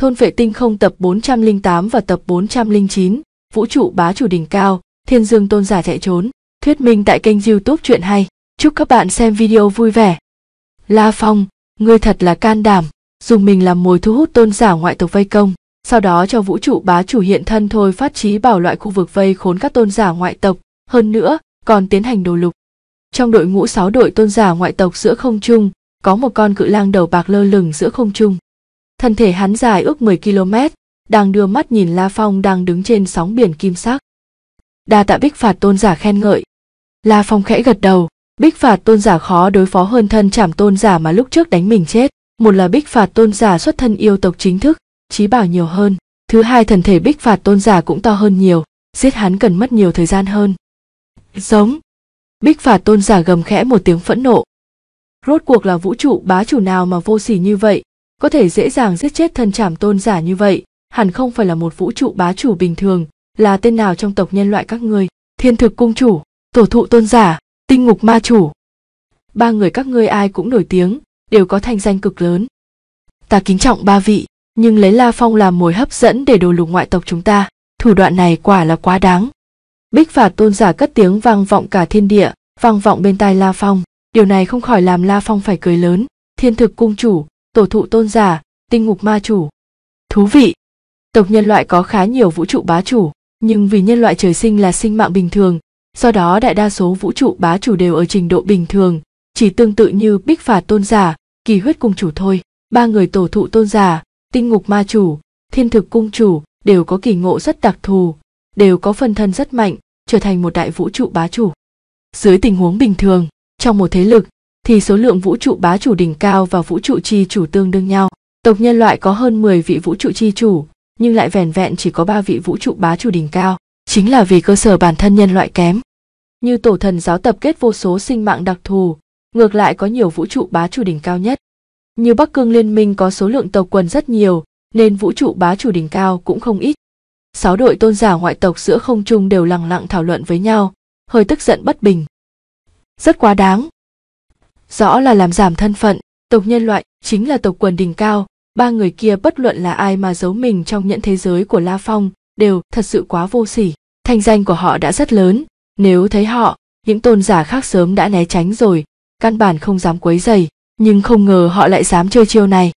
Thôn vệ tinh không tập 408 và tập 409, vũ trụ bá chủ đỉnh cao, thiên dương tôn giả chạy trốn, thuyết minh tại kênh youtube chuyện hay. Chúc các bạn xem video vui vẻ. La Phong, ngươi thật là can đảm, dùng mình làm mồi thu hút tôn giả ngoại tộc vây công, sau đó cho vũ trụ bá chủ hiện thân thôi phát trí bảo loại khu vực vây khốn các tôn giả ngoại tộc, hơn nữa còn tiến hành đồ lục. Trong đội ngũ 6 đội tôn giả ngoại tộc giữa không trung, có một con cự lang đầu bạc lơ lửng giữa không trung thân thể hắn dài ước 10 km, đang đưa mắt nhìn La Phong đang đứng trên sóng biển kim sắc. Đa tạ Bích Phạt tôn giả khen ngợi. La Phong khẽ gật đầu, Bích Phạt tôn giả khó đối phó hơn thân chảm tôn giả mà lúc trước đánh mình chết. Một là Bích Phạt tôn giả xuất thân yêu tộc chính thức, trí bảo nhiều hơn. Thứ hai thần thể Bích Phạt tôn giả cũng to hơn nhiều, giết hắn cần mất nhiều thời gian hơn. Giống. Bích Phạt tôn giả gầm khẽ một tiếng phẫn nộ. Rốt cuộc là vũ trụ bá chủ nào mà vô sỉ như vậy, có thể dễ dàng giết chết thân trảm tôn giả như vậy hẳn không phải là một vũ trụ bá chủ bình thường là tên nào trong tộc nhân loại các ngươi thiên thực cung chủ tổ thụ tôn giả tinh ngục ma chủ ba người các ngươi ai cũng nổi tiếng đều có thanh danh cực lớn ta kính trọng ba vị nhưng lấy la phong làm mồi hấp dẫn để đồ lục ngoại tộc chúng ta thủ đoạn này quả là quá đáng bích phạt tôn giả cất tiếng vang vọng cả thiên địa vang vọng bên tai la phong điều này không khỏi làm la phong phải cười lớn thiên thực cung chủ tổ thụ tôn giả, tinh ngục ma chủ. Thú vị! Tộc nhân loại có khá nhiều vũ trụ bá chủ, nhưng vì nhân loại trời sinh là sinh mạng bình thường, do đó đại đa số vũ trụ bá chủ đều ở trình độ bình thường, chỉ tương tự như bích phạt tôn giả, kỳ huyết cung chủ thôi. Ba người tổ thụ tôn giả, tinh ngục ma chủ, thiên thực cung chủ đều có kỳ ngộ rất đặc thù, đều có phân thân rất mạnh, trở thành một đại vũ trụ bá chủ. Dưới tình huống bình thường, trong một thế lực, thì số lượng vũ trụ bá chủ đỉnh cao và vũ trụ chi chủ tương đương nhau. Tộc nhân loại có hơn 10 vị vũ trụ chi chủ, nhưng lại vẻn vẹn chỉ có 3 vị vũ trụ bá chủ đỉnh cao, chính là vì cơ sở bản thân nhân loại kém. Như tổ thần giáo tập kết vô số sinh mạng đặc thù, ngược lại có nhiều vũ trụ bá chủ đỉnh cao nhất. Như Bắc Cương Liên minh có số lượng tộc quần rất nhiều, nên vũ trụ bá chủ đỉnh cao cũng không ít. Sáu đội tôn giả ngoại tộc giữa không trung đều lặng lặng thảo luận với nhau, hơi tức giận bất bình. Rất quá đáng, rõ là làm giảm thân phận tộc nhân loại chính là tộc quần đỉnh cao ba người kia bất luận là ai mà giấu mình trong những thế giới của la phong đều thật sự quá vô sỉ thanh danh của họ đã rất lớn nếu thấy họ những tôn giả khác sớm đã né tránh rồi căn bản không dám quấy dày nhưng không ngờ họ lại dám chơi chiêu này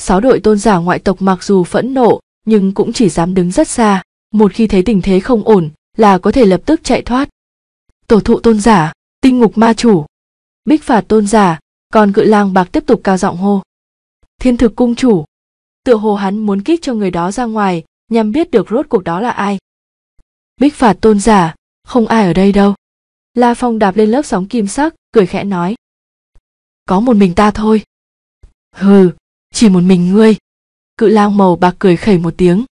sáu đội tôn giả ngoại tộc mặc dù phẫn nộ nhưng cũng chỉ dám đứng rất xa một khi thấy tình thế không ổn là có thể lập tức chạy thoát tổ thụ tôn giả tinh ngục ma chủ bích phạt tôn giả còn cự lang bạc tiếp tục cao giọng hô thiên thực cung chủ tựa hồ hắn muốn kích cho người đó ra ngoài nhằm biết được rốt cuộc đó là ai bích phạt tôn giả không ai ở đây đâu la phong đạp lên lớp sóng kim sắc cười khẽ nói có một mình ta thôi hừ chỉ một mình ngươi cự lang màu bạc cười khẩy một tiếng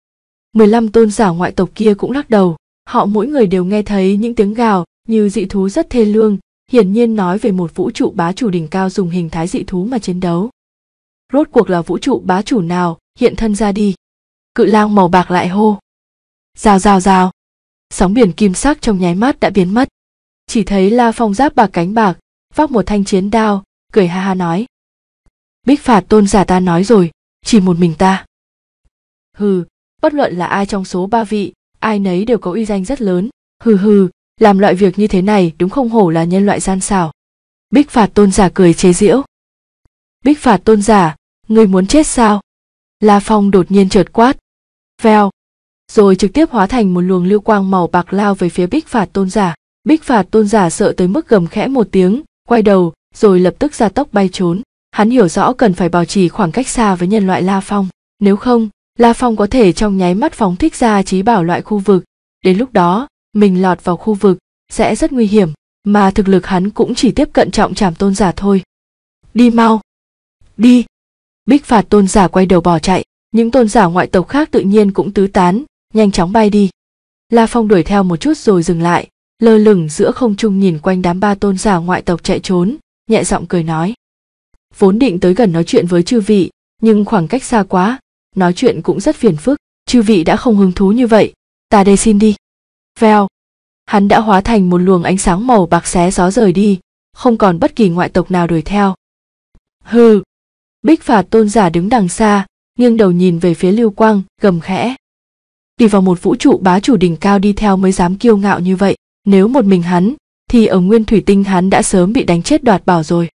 mười lăm tôn giả ngoại tộc kia cũng lắc đầu họ mỗi người đều nghe thấy những tiếng gào như dị thú rất thê lương hiển nhiên nói về một vũ trụ bá chủ đỉnh cao dùng hình thái dị thú mà chiến đấu. Rốt cuộc là vũ trụ bá chủ nào, hiện thân ra đi. Cự lang màu bạc lại hô. Rào rào rào. Sóng biển kim sắc trong nháy mắt đã biến mất. Chỉ thấy La Phong giáp bạc cánh bạc, vác một thanh chiến đao, cười ha ha nói. Bích phạt tôn giả ta nói rồi, chỉ một mình ta. Hừ, bất luận là ai trong số ba vị, ai nấy đều có uy danh rất lớn, hừ hừ, làm loại việc như thế này đúng không hổ là nhân loại gian xảo bích phạt tôn giả cười chế giễu bích phạt tôn giả ngươi muốn chết sao la phong đột nhiên trượt quát vèo rồi trực tiếp hóa thành một luồng lưu quang màu bạc lao về phía bích phạt tôn giả bích phạt tôn giả sợ tới mức gầm khẽ một tiếng quay đầu rồi lập tức ra tốc bay trốn hắn hiểu rõ cần phải bảo trì khoảng cách xa với nhân loại la phong nếu không la phong có thể trong nháy mắt phóng thích ra trí bảo loại khu vực đến lúc đó mình lọt vào khu vực sẽ rất nguy hiểm mà thực lực hắn cũng chỉ tiếp cận trọng trảm tôn giả thôi đi mau đi bích phạt tôn giả quay đầu bỏ chạy những tôn giả ngoại tộc khác tự nhiên cũng tứ tán nhanh chóng bay đi la phong đuổi theo một chút rồi dừng lại lơ lửng giữa không trung nhìn quanh đám ba tôn giả ngoại tộc chạy trốn nhẹ giọng cười nói vốn định tới gần nói chuyện với chư vị nhưng khoảng cách xa quá nói chuyện cũng rất phiền phức chư vị đã không hứng thú như vậy ta đây xin đi Vèo. Hắn đã hóa thành một luồng ánh sáng màu bạc xé gió rời đi, không còn bất kỳ ngoại tộc nào đuổi theo. Hừ. Bích phạt tôn giả đứng đằng xa, nghiêng đầu nhìn về phía lưu quang, gầm khẽ. Đi vào một vũ trụ bá chủ đỉnh cao đi theo mới dám kiêu ngạo như vậy, nếu một mình hắn, thì ở nguyên thủy tinh hắn đã sớm bị đánh chết đoạt bảo rồi.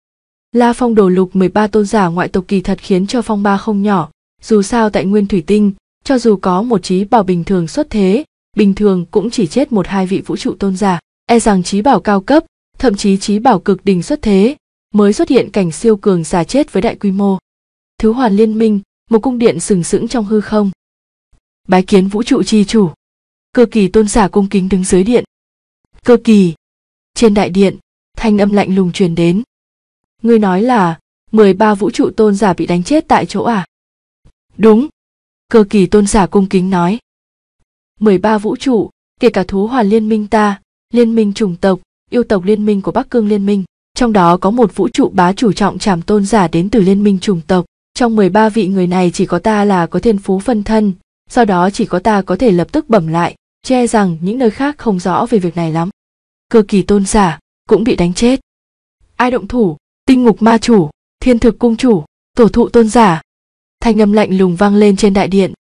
La phong đồ lục 13 tôn giả ngoại tộc kỳ thật khiến cho phong ba không nhỏ, dù sao tại nguyên thủy tinh, cho dù có một trí bảo bình thường xuất thế, bình thường cũng chỉ chết một hai vị vũ trụ tôn giả e rằng trí bảo cao cấp thậm chí trí bảo cực đình xuất thế mới xuất hiện cảnh siêu cường giả chết với đại quy mô thứ hoàn liên minh một cung điện sừng sững trong hư không bái kiến vũ trụ chi chủ cơ kỳ tôn giả cung kính đứng dưới điện cơ kỳ trên đại điện thanh âm lạnh lùng truyền đến ngươi nói là mười ba vũ trụ tôn giả bị đánh chết tại chỗ à đúng cơ kỳ tôn giả cung kính nói 13 vũ trụ, kể cả thú hoàn liên minh ta, liên minh chủng tộc, yêu tộc liên minh của Bắc Cương liên minh, trong đó có một vũ trụ bá chủ trọng trảm tôn giả đến từ liên minh chủng tộc. Trong 13 vị người này chỉ có ta là có thiên phú phân thân, sau đó chỉ có ta có thể lập tức bẩm lại, che rằng những nơi khác không rõ về việc này lắm. Cơ kỳ tôn giả cũng bị đánh chết. Ai động thủ, tinh ngục ma chủ, thiên thực cung chủ, tổ thụ tôn giả. Thanh âm lạnh lùng vang lên trên đại điện.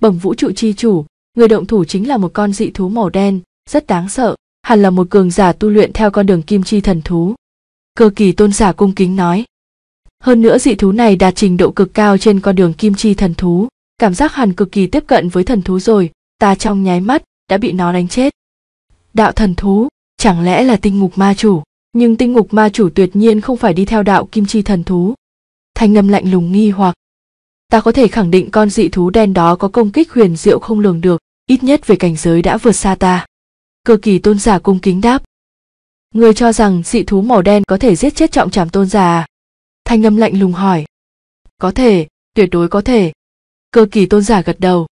Bẩm vũ trụ chi chủ, người động thủ chính là một con dị thú màu đen rất đáng sợ hẳn là một cường giả tu luyện theo con đường kim chi thần thú cơ kỳ tôn giả cung kính nói hơn nữa dị thú này đạt trình độ cực cao trên con đường kim chi thần thú cảm giác hẳn cực kỳ tiếp cận với thần thú rồi ta trong nháy mắt đã bị nó đánh chết đạo thần thú chẳng lẽ là tinh ngục ma chủ nhưng tinh ngục ma chủ tuyệt nhiên không phải đi theo đạo kim chi thần thú thanh âm lạnh lùng nghi hoặc ta có thể khẳng định con dị thú đen đó có công kích huyền diệu không lường được, ít nhất về cảnh giới đã vượt xa ta. Cơ kỳ tôn giả cung kính đáp. Người cho rằng dị thú màu đen có thể giết chết trọng trảm tôn giả à? Thanh âm lạnh lùng hỏi. Có thể, tuyệt đối có thể. Cơ kỳ tôn giả gật đầu.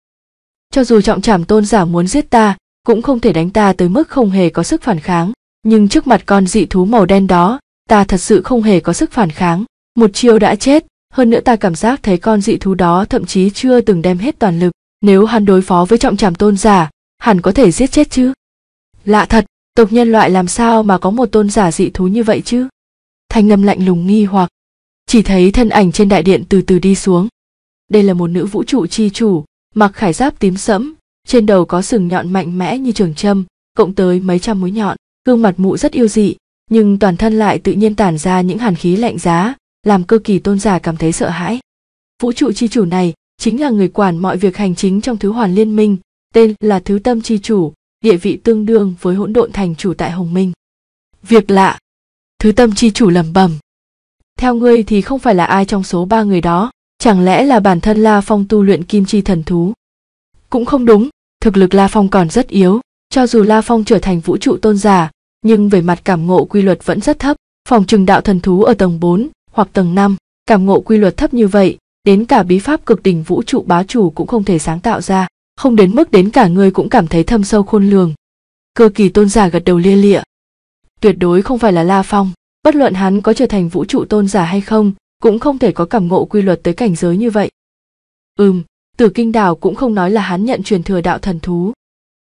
Cho dù trọng trảm tôn giả muốn giết ta, cũng không thể đánh ta tới mức không hề có sức phản kháng. Nhưng trước mặt con dị thú màu đen đó, ta thật sự không hề có sức phản kháng. Một chiêu đã chết, hơn nữa ta cảm giác thấy con dị thú đó thậm chí chưa từng đem hết toàn lực nếu hắn đối phó với trọng trảm tôn giả hẳn có thể giết chết chứ lạ thật tộc nhân loại làm sao mà có một tôn giả dị thú như vậy chứ thanh lâm lạnh lùng nghi hoặc chỉ thấy thân ảnh trên đại điện từ từ đi xuống đây là một nữ vũ trụ chi chủ mặc khải giáp tím sẫm trên đầu có sừng nhọn mạnh mẽ như trường châm cộng tới mấy trăm mũi nhọn gương mặt mụ rất yêu dị nhưng toàn thân lại tự nhiên tản ra những hàn khí lạnh giá làm cơ kỳ tôn giả cảm thấy sợ hãi vũ trụ chi chủ này chính là người quản mọi việc hành chính trong thứ hoàn liên minh tên là thứ tâm chi chủ địa vị tương đương với hỗn độn thành chủ tại hồng minh việc lạ thứ tâm chi chủ lẩm bẩm theo ngươi thì không phải là ai trong số ba người đó chẳng lẽ là bản thân la phong tu luyện kim chi thần thú cũng không đúng thực lực la phong còn rất yếu cho dù la phong trở thành vũ trụ tôn giả nhưng về mặt cảm ngộ quy luật vẫn rất thấp phòng trừng đạo thần thú ở tầng 4, hoặc tầng 5. Cảm ngộ quy luật thấp như vậy, đến cả bí pháp cực đỉnh vũ trụ bá chủ cũng không thể sáng tạo ra, không đến mức đến cả người cũng cảm thấy thâm sâu khôn lường. Cơ kỳ tôn giả gật đầu lia lịa. Tuyệt đối không phải là La Phong, bất luận hắn có trở thành vũ trụ tôn giả hay không, cũng không thể có cảm ngộ quy luật tới cảnh giới như vậy. Ừm, Tử Kinh Đào cũng không nói là hắn nhận truyền thừa đạo thần thú.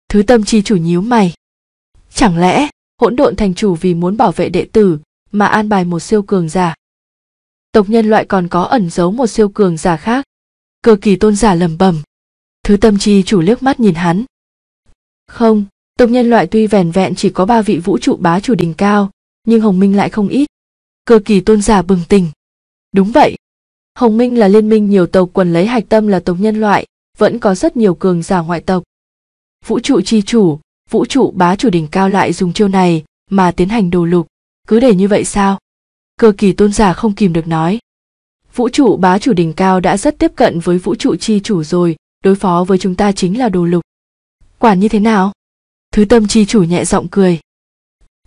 Thứ tâm chi chủ nhíu mày. Chẳng lẽ, hỗn độn thành chủ vì muốn bảo vệ đệ tử mà an bài một siêu cường giả, tộc nhân loại còn có ẩn giấu một siêu cường giả khác. Cơ kỳ tôn giả lẩm bẩm. Thứ tâm chi chủ liếc mắt nhìn hắn. Không, tộc nhân loại tuy vẻn vẹn chỉ có ba vị vũ trụ bá chủ đỉnh cao, nhưng Hồng Minh lại không ít. Cơ kỳ tôn giả bừng tỉnh. Đúng vậy. Hồng Minh là liên minh nhiều tộc quần lấy hạch tâm là tộc nhân loại, vẫn có rất nhiều cường giả ngoại tộc. Vũ trụ chi chủ, vũ trụ bá chủ đỉnh cao lại dùng chiêu này mà tiến hành đồ lục, cứ để như vậy sao? cơ kỳ tôn giả không kìm được nói vũ trụ bá chủ đỉnh cao đã rất tiếp cận với vũ trụ chi chủ rồi đối phó với chúng ta chính là đồ lục quản như thế nào thứ tâm chi chủ nhẹ giọng cười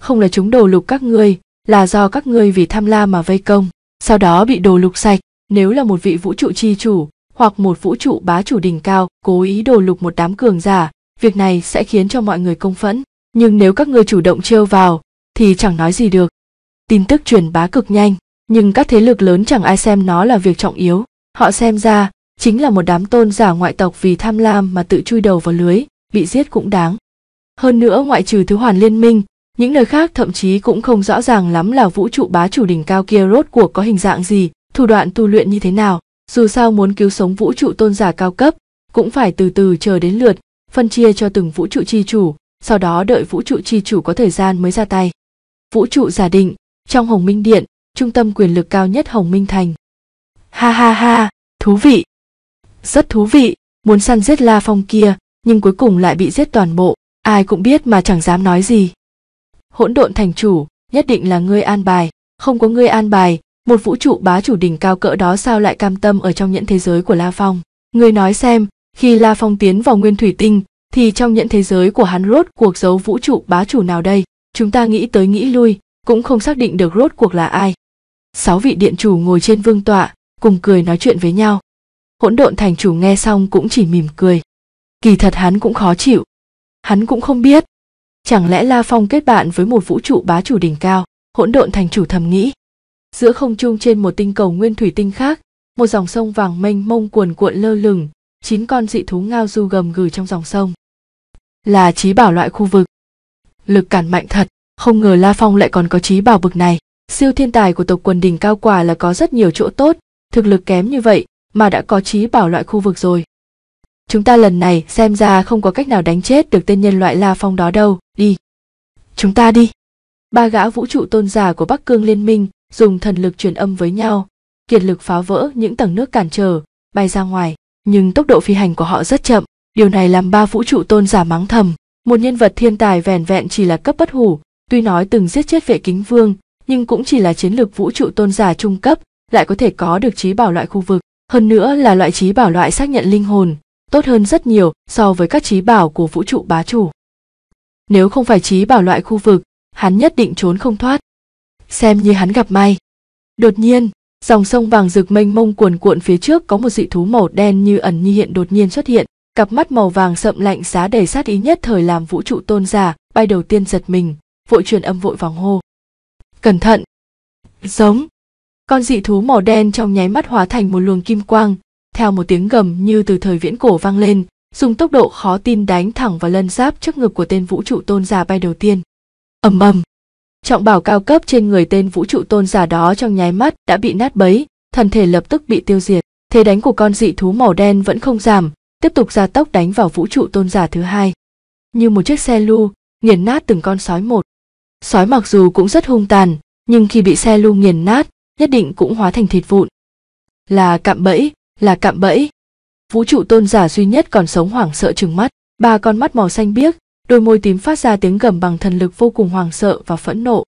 không là chúng đồ lục các ngươi là do các ngươi vì tham lam mà vây công sau đó bị đồ lục sạch nếu là một vị vũ trụ chi chủ hoặc một vũ trụ bá chủ đỉnh cao cố ý đồ lục một đám cường giả việc này sẽ khiến cho mọi người công phẫn nhưng nếu các ngươi chủ động trêu vào thì chẳng nói gì được tin tức truyền bá cực nhanh nhưng các thế lực lớn chẳng ai xem nó là việc trọng yếu họ xem ra chính là một đám tôn giả ngoại tộc vì tham lam mà tự chui đầu vào lưới bị giết cũng đáng hơn nữa ngoại trừ thứ hoàn liên minh những nơi khác thậm chí cũng không rõ ràng lắm là vũ trụ bá chủ đỉnh cao kia rốt cuộc có hình dạng gì thủ đoạn tu luyện như thế nào dù sao muốn cứu sống vũ trụ tôn giả cao cấp cũng phải từ từ chờ đến lượt phân chia cho từng vũ trụ chi chủ sau đó đợi vũ trụ chi chủ có thời gian mới ra tay vũ trụ giả định trong Hồng Minh Điện, trung tâm quyền lực cao nhất Hồng Minh Thành. Ha ha ha, thú vị. Rất thú vị, muốn săn giết La Phong kia, nhưng cuối cùng lại bị giết toàn bộ, ai cũng biết mà chẳng dám nói gì. Hỗn độn thành chủ, nhất định là ngươi an bài, không có ngươi an bài, một vũ trụ bá chủ đỉnh cao cỡ đó sao lại cam tâm ở trong nhẫn thế giới của La Phong. Ngươi nói xem, khi La Phong tiến vào nguyên thủy tinh, thì trong nhận thế giới của hắn rốt cuộc giấu vũ trụ bá chủ nào đây? Chúng ta nghĩ tới nghĩ lui, cũng không xác định được rốt cuộc là ai. Sáu vị điện chủ ngồi trên vương tọa, cùng cười nói chuyện với nhau. Hỗn độn thành chủ nghe xong cũng chỉ mỉm cười. Kỳ thật hắn cũng khó chịu. Hắn cũng không biết. Chẳng lẽ La Phong kết bạn với một vũ trụ bá chủ đỉnh cao, hỗn độn thành chủ thầm nghĩ. Giữa không trung trên một tinh cầu nguyên thủy tinh khác, một dòng sông vàng mênh mông cuồn cuộn lơ lửng, chín con dị thú ngao du gầm gừ trong dòng sông. Là trí bảo loại khu vực. Lực cản mạnh thật không ngờ La Phong lại còn có trí bảo bực này. Siêu thiên tài của tộc quần đỉnh cao quả là có rất nhiều chỗ tốt, thực lực kém như vậy mà đã có trí bảo loại khu vực rồi. Chúng ta lần này xem ra không có cách nào đánh chết được tên nhân loại La Phong đó đâu, đi. Chúng ta đi. Ba gã vũ trụ tôn giả của Bắc Cương Liên minh dùng thần lực truyền âm với nhau, kiệt lực phá vỡ những tầng nước cản trở, bay ra ngoài, nhưng tốc độ phi hành của họ rất chậm, điều này làm ba vũ trụ tôn giả mắng thầm. Một nhân vật thiên tài vẻn vẹn chỉ là cấp bất hủ Tuy nói từng giết chết vệ kính vương, nhưng cũng chỉ là chiến lược vũ trụ tôn giả trung cấp, lại có thể có được trí bảo loại khu vực. Hơn nữa là loại trí bảo loại xác nhận linh hồn, tốt hơn rất nhiều so với các trí bảo của vũ trụ bá chủ. Nếu không phải trí bảo loại khu vực, hắn nhất định trốn không thoát. Xem như hắn gặp may. Đột nhiên, dòng sông vàng rực mênh mông cuồn cuộn phía trước có một dị thú màu đen như ẩn như hiện đột nhiên xuất hiện, cặp mắt màu vàng sậm lạnh giá đầy sát ý nhất thời làm vũ trụ tôn giả, bay đầu tiên giật mình, vội truyền âm vội vòng hô cẩn thận giống con dị thú màu đen trong nháy mắt hóa thành một luồng kim quang theo một tiếng gầm như từ thời viễn cổ vang lên dùng tốc độ khó tin đánh thẳng vào lân giáp trước ngực của tên vũ trụ tôn giả bay đầu tiên ầm ầm trọng bảo cao cấp trên người tên vũ trụ tôn giả đó trong nháy mắt đã bị nát bấy thân thể lập tức bị tiêu diệt thế đánh của con dị thú màu đen vẫn không giảm tiếp tục gia tốc đánh vào vũ trụ tôn giả thứ hai như một chiếc xe lu nghiền nát từng con sói một sói mặc dù cũng rất hung tàn nhưng khi bị xe lu nghiền nát nhất định cũng hóa thành thịt vụn là cạm bẫy là cạm bẫy vũ trụ tôn giả duy nhất còn sống hoảng sợ trừng mắt ba con mắt màu xanh biếc đôi môi tím phát ra tiếng gầm bằng thần lực vô cùng hoảng sợ và phẫn nộ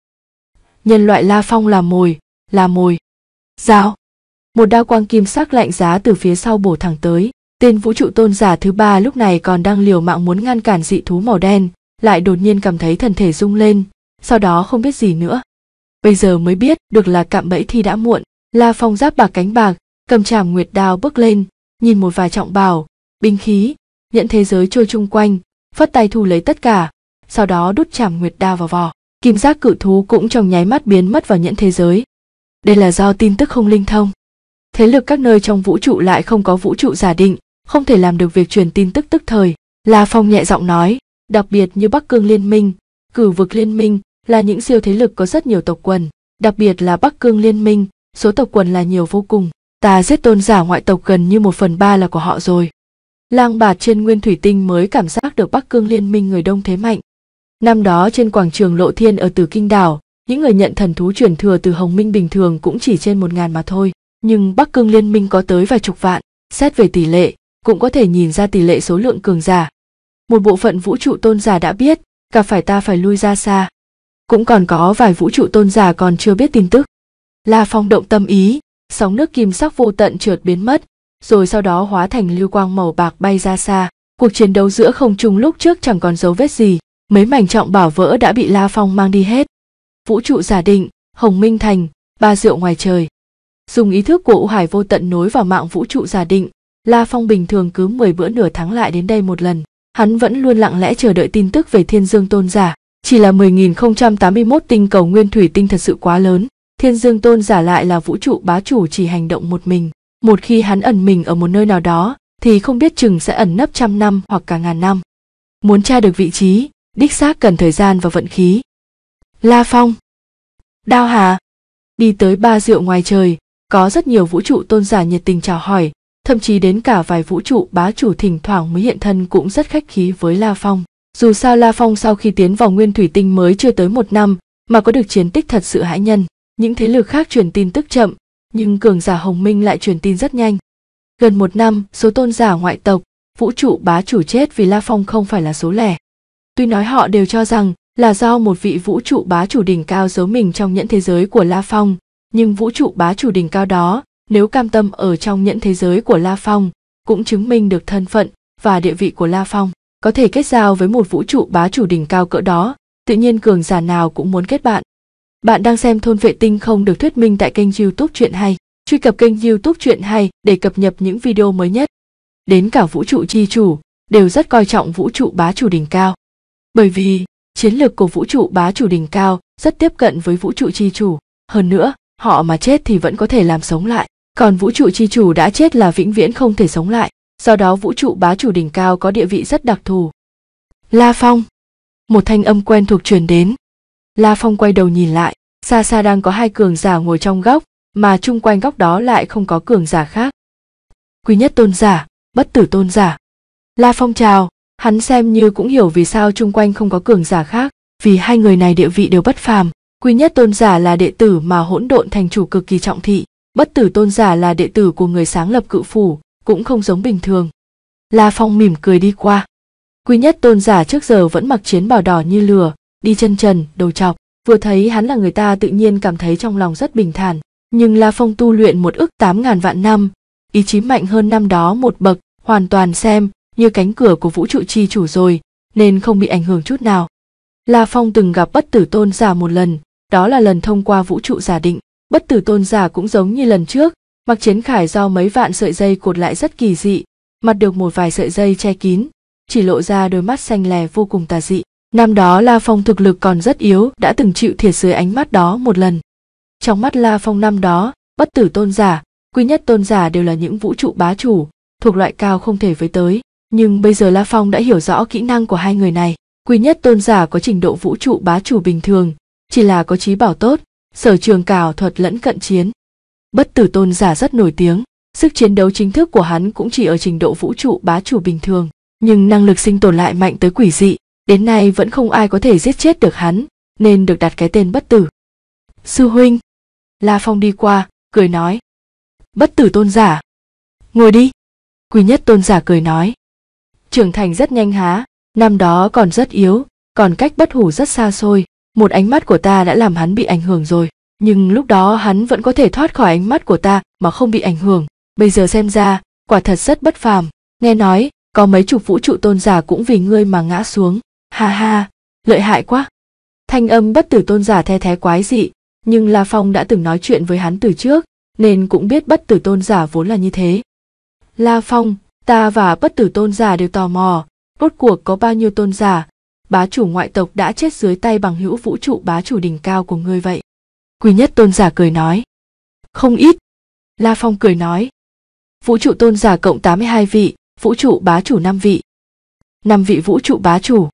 nhân loại la phong là mồi là mồi Giao! một đao quang kim sắc lạnh giá từ phía sau bổ thẳng tới tên vũ trụ tôn giả thứ ba lúc này còn đang liều mạng muốn ngăn cản dị thú màu đen lại đột nhiên cảm thấy thần thể rung lên sau đó không biết gì nữa bây giờ mới biết được là cạm bẫy thì đã muộn la phong giáp bạc cánh bạc cầm trảm nguyệt đao bước lên nhìn một vài trọng bảo binh khí nhận thế giới trôi chung quanh phất tay thu lấy tất cả sau đó đút trảm nguyệt đao vào vỏ kim giác cự thú cũng trong nháy mắt biến mất vào nhẫn thế giới đây là do tin tức không linh thông thế lực các nơi trong vũ trụ lại không có vũ trụ giả định không thể làm được việc truyền tin tức tức thời la phong nhẹ giọng nói đặc biệt như bắc cương liên minh cử vực liên minh là những siêu thế lực có rất nhiều tộc quần, đặc biệt là Bắc Cương Liên minh, số tộc quần là nhiều vô cùng. Ta giết tôn giả ngoại tộc gần như một phần ba là của họ rồi. Lang bạt trên nguyên thủy tinh mới cảm giác được Bắc Cương Liên minh người đông thế mạnh. Năm đó trên quảng trường Lộ Thiên ở Tử Kinh Đảo, những người nhận thần thú chuyển thừa từ Hồng Minh bình thường cũng chỉ trên một ngàn mà thôi. Nhưng Bắc Cương Liên minh có tới vài chục vạn, xét về tỷ lệ, cũng có thể nhìn ra tỷ lệ số lượng cường giả. Một bộ phận vũ trụ tôn giả đã biết, cả phải ta phải lui ra xa, cũng còn có vài vũ trụ tôn giả còn chưa biết tin tức. La Phong động tâm ý, sóng nước kim sắc vô tận trượt biến mất, rồi sau đó hóa thành lưu quang màu bạc bay ra xa. Cuộc chiến đấu giữa không trung lúc trước chẳng còn dấu vết gì, mấy mảnh trọng bảo vỡ đã bị La Phong mang đi hết. Vũ trụ giả định, Hồng Minh Thành, ba rượu ngoài trời. Dùng ý thức của U Hải vô tận nối vào mạng vũ trụ giả định, La Phong bình thường cứ 10 bữa nửa tháng lại đến đây một lần. Hắn vẫn luôn lặng lẽ chờ đợi tin tức về Thiên Dương Tôn giả, chỉ là 10.081 tinh cầu nguyên thủy tinh thật sự quá lớn, Thiên Dương Tôn giả lại là vũ trụ bá chủ chỉ hành động một mình. Một khi hắn ẩn mình ở một nơi nào đó, thì không biết chừng sẽ ẩn nấp trăm năm hoặc cả ngàn năm. Muốn tra được vị trí, đích xác cần thời gian và vận khí. La Phong Đao Hà Đi tới ba rượu ngoài trời, có rất nhiều vũ trụ tôn giả nhiệt tình chào hỏi, thậm chí đến cả vài vũ trụ bá chủ thỉnh thoảng mới hiện thân cũng rất khách khí với La Phong. Dù sao La Phong sau khi tiến vào nguyên thủy tinh mới chưa tới một năm mà có được chiến tích thật sự hãi nhân. Những thế lực khác truyền tin tức chậm, nhưng cường giả Hồng Minh lại truyền tin rất nhanh. Gần một năm, số tôn giả ngoại tộc, vũ trụ bá chủ chết vì La Phong không phải là số lẻ. Tuy nói họ đều cho rằng là do một vị vũ trụ bá chủ đỉnh cao giấu mình trong nhẫn thế giới của La Phong, nhưng vũ trụ bá chủ đỉnh cao đó, nếu cam tâm ở trong nhẫn thế giới của La Phong, cũng chứng minh được thân phận và địa vị của La Phong có thể kết giao với một vũ trụ bá chủ đỉnh cao cỡ đó tự nhiên cường giả nào cũng muốn kết bạn bạn đang xem thôn vệ tinh không được thuyết minh tại kênh youtube chuyện hay truy cập kênh youtube chuyện hay để cập nhật những video mới nhất đến cả vũ trụ chi chủ đều rất coi trọng vũ trụ bá chủ đỉnh cao bởi vì chiến lược của vũ trụ bá chủ đỉnh cao rất tiếp cận với vũ trụ chi chủ hơn nữa họ mà chết thì vẫn có thể làm sống lại còn vũ trụ chi chủ đã chết là vĩnh viễn không thể sống lại do đó vũ trụ bá chủ đỉnh cao có địa vị rất đặc thù. La Phong. Một thanh âm quen thuộc truyền đến. La Phong quay đầu nhìn lại, xa xa đang có hai cường giả ngồi trong góc, mà chung quanh góc đó lại không có cường giả khác. Quý nhất tôn giả, bất tử tôn giả. La Phong chào, hắn xem như cũng hiểu vì sao chung quanh không có cường giả khác, vì hai người này địa vị đều bất phàm. Quý nhất tôn giả là đệ tử mà hỗn độn thành chủ cực kỳ trọng thị, bất tử tôn giả là đệ tử của người sáng lập cự phủ, cũng không giống bình thường la phong mỉm cười đi qua quy nhất tôn giả trước giờ vẫn mặc chiến bào đỏ như lửa đi chân trần đầu chọc vừa thấy hắn là người ta tự nhiên cảm thấy trong lòng rất bình thản nhưng la phong tu luyện một ức tám ngàn vạn năm ý chí mạnh hơn năm đó một bậc hoàn toàn xem như cánh cửa của vũ trụ chi chủ rồi nên không bị ảnh hưởng chút nào la phong từng gặp bất tử tôn giả một lần đó là lần thông qua vũ trụ giả định bất tử tôn giả cũng giống như lần trước Mặc chiến khải do mấy vạn sợi dây cột lại rất kỳ dị, mặt được một vài sợi dây che kín, chỉ lộ ra đôi mắt xanh lè vô cùng tà dị. Năm đó La Phong thực lực còn rất yếu, đã từng chịu thiệt dưới ánh mắt đó một lần. Trong mắt La Phong năm đó, bất tử tôn giả, quy nhất tôn giả đều là những vũ trụ bá chủ, thuộc loại cao không thể với tới. Nhưng bây giờ La Phong đã hiểu rõ kỹ năng của hai người này. Quy nhất tôn giả có trình độ vũ trụ bá chủ bình thường, chỉ là có trí bảo tốt, sở trường cào thuật lẫn cận chiến, bất tử tôn giả rất nổi tiếng sức chiến đấu chính thức của hắn cũng chỉ ở trình độ vũ trụ bá chủ bình thường nhưng năng lực sinh tồn lại mạnh tới quỷ dị đến nay vẫn không ai có thể giết chết được hắn nên được đặt cái tên bất tử sư huynh la phong đi qua cười nói bất tử tôn giả ngồi đi quý nhất tôn giả cười nói trưởng thành rất nhanh há năm đó còn rất yếu còn cách bất hủ rất xa xôi một ánh mắt của ta đã làm hắn bị ảnh hưởng rồi nhưng lúc đó hắn vẫn có thể thoát khỏi ánh mắt của ta mà không bị ảnh hưởng bây giờ xem ra quả thật rất bất phàm nghe nói có mấy chục vũ trụ tôn giả cũng vì ngươi mà ngã xuống ha ha lợi hại quá thanh âm bất tử tôn giả the thé quái dị nhưng la phong đã từng nói chuyện với hắn từ trước nên cũng biết bất tử tôn giả vốn là như thế la phong ta và bất tử tôn giả đều tò mò rốt cuộc có bao nhiêu tôn giả bá chủ ngoại tộc đã chết dưới tay bằng hữu vũ trụ bá chủ đỉnh cao của ngươi vậy Quy nhất tôn giả cười nói. Không ít. La Phong cười nói. Vũ trụ tôn giả cộng tám mươi hai vị, vũ trụ bá chủ năm vị. năm vị vũ trụ bá chủ.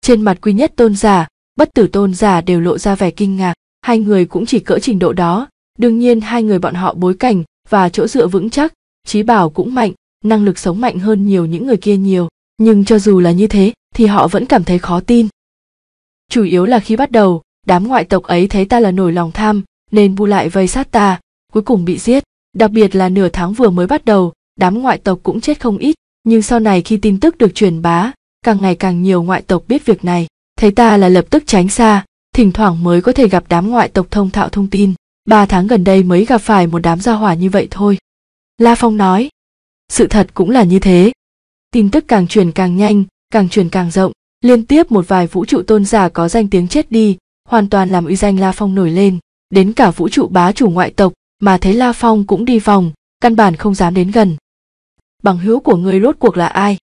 Trên mặt Quy nhất tôn giả, bất tử tôn giả đều lộ ra vẻ kinh ngạc, hai người cũng chỉ cỡ trình độ đó. Đương nhiên hai người bọn họ bối cảnh và chỗ dựa vững chắc, trí bảo cũng mạnh, năng lực sống mạnh hơn nhiều những người kia nhiều. Nhưng cho dù là như thế, thì họ vẫn cảm thấy khó tin. Chủ yếu là khi bắt đầu, đám ngoại tộc ấy thấy ta là nổi lòng tham nên bu lại vây sát ta cuối cùng bị giết đặc biệt là nửa tháng vừa mới bắt đầu đám ngoại tộc cũng chết không ít nhưng sau này khi tin tức được truyền bá càng ngày càng nhiều ngoại tộc biết việc này thấy ta là lập tức tránh xa thỉnh thoảng mới có thể gặp đám ngoại tộc thông thạo thông tin ba tháng gần đây mới gặp phải một đám gia hỏa như vậy thôi la phong nói sự thật cũng là như thế tin tức càng truyền càng nhanh càng truyền càng rộng liên tiếp một vài vũ trụ tôn giả có danh tiếng chết đi hoàn toàn làm uy danh La Phong nổi lên, đến cả vũ trụ bá chủ ngoại tộc mà thấy La Phong cũng đi vòng, căn bản không dám đến gần. Bằng hữu của người rốt cuộc là ai?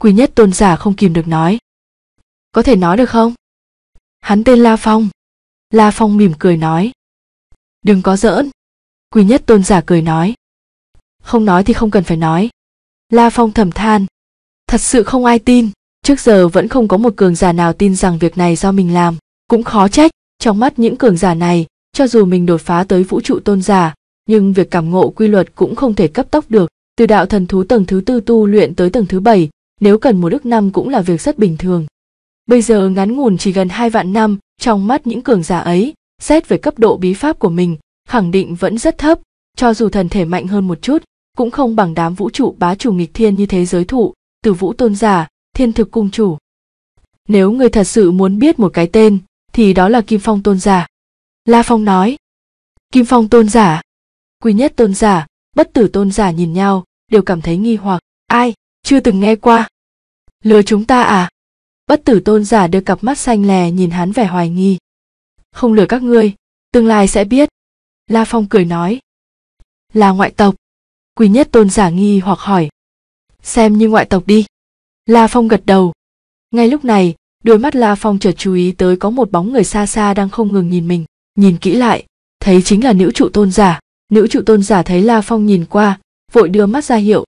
Quý nhất tôn giả không kìm được nói. Có thể nói được không? Hắn tên La Phong. La Phong mỉm cười nói. Đừng có giỡn. Quý nhất tôn giả cười nói. Không nói thì không cần phải nói. La Phong thầm than. Thật sự không ai tin, trước giờ vẫn không có một cường giả nào tin rằng việc này do mình làm cũng khó trách trong mắt những cường giả này cho dù mình đột phá tới vũ trụ tôn giả nhưng việc cảm ngộ quy luật cũng không thể cấp tốc được từ đạo thần thú tầng thứ tư tu luyện tới tầng thứ bảy nếu cần một đức năm cũng là việc rất bình thường bây giờ ngắn ngủn chỉ gần hai vạn năm trong mắt những cường giả ấy xét về cấp độ bí pháp của mình khẳng định vẫn rất thấp cho dù thần thể mạnh hơn một chút cũng không bằng đám vũ trụ bá chủ nghịch thiên như thế giới thụ từ vũ tôn giả thiên thực cung chủ nếu người thật sự muốn biết một cái tên thì đó là Kim Phong tôn giả. La Phong nói, Kim Phong tôn giả, Quý nhất tôn giả, bất tử tôn giả nhìn nhau, đều cảm thấy nghi hoặc, ai, chưa từng nghe qua. Lừa chúng ta à? Bất tử tôn giả đưa cặp mắt xanh lè nhìn hắn vẻ hoài nghi. Không lừa các ngươi, tương lai sẽ biết. La Phong cười nói. Là ngoại tộc. Quý nhất tôn giả nghi hoặc hỏi. Xem như ngoại tộc đi. La Phong gật đầu. Ngay lúc này, đôi mắt la phong chợt chú ý tới có một bóng người xa xa đang không ngừng nhìn mình nhìn kỹ lại thấy chính là nữ trụ tôn giả nữ trụ tôn giả thấy la phong nhìn qua vội đưa mắt ra hiệu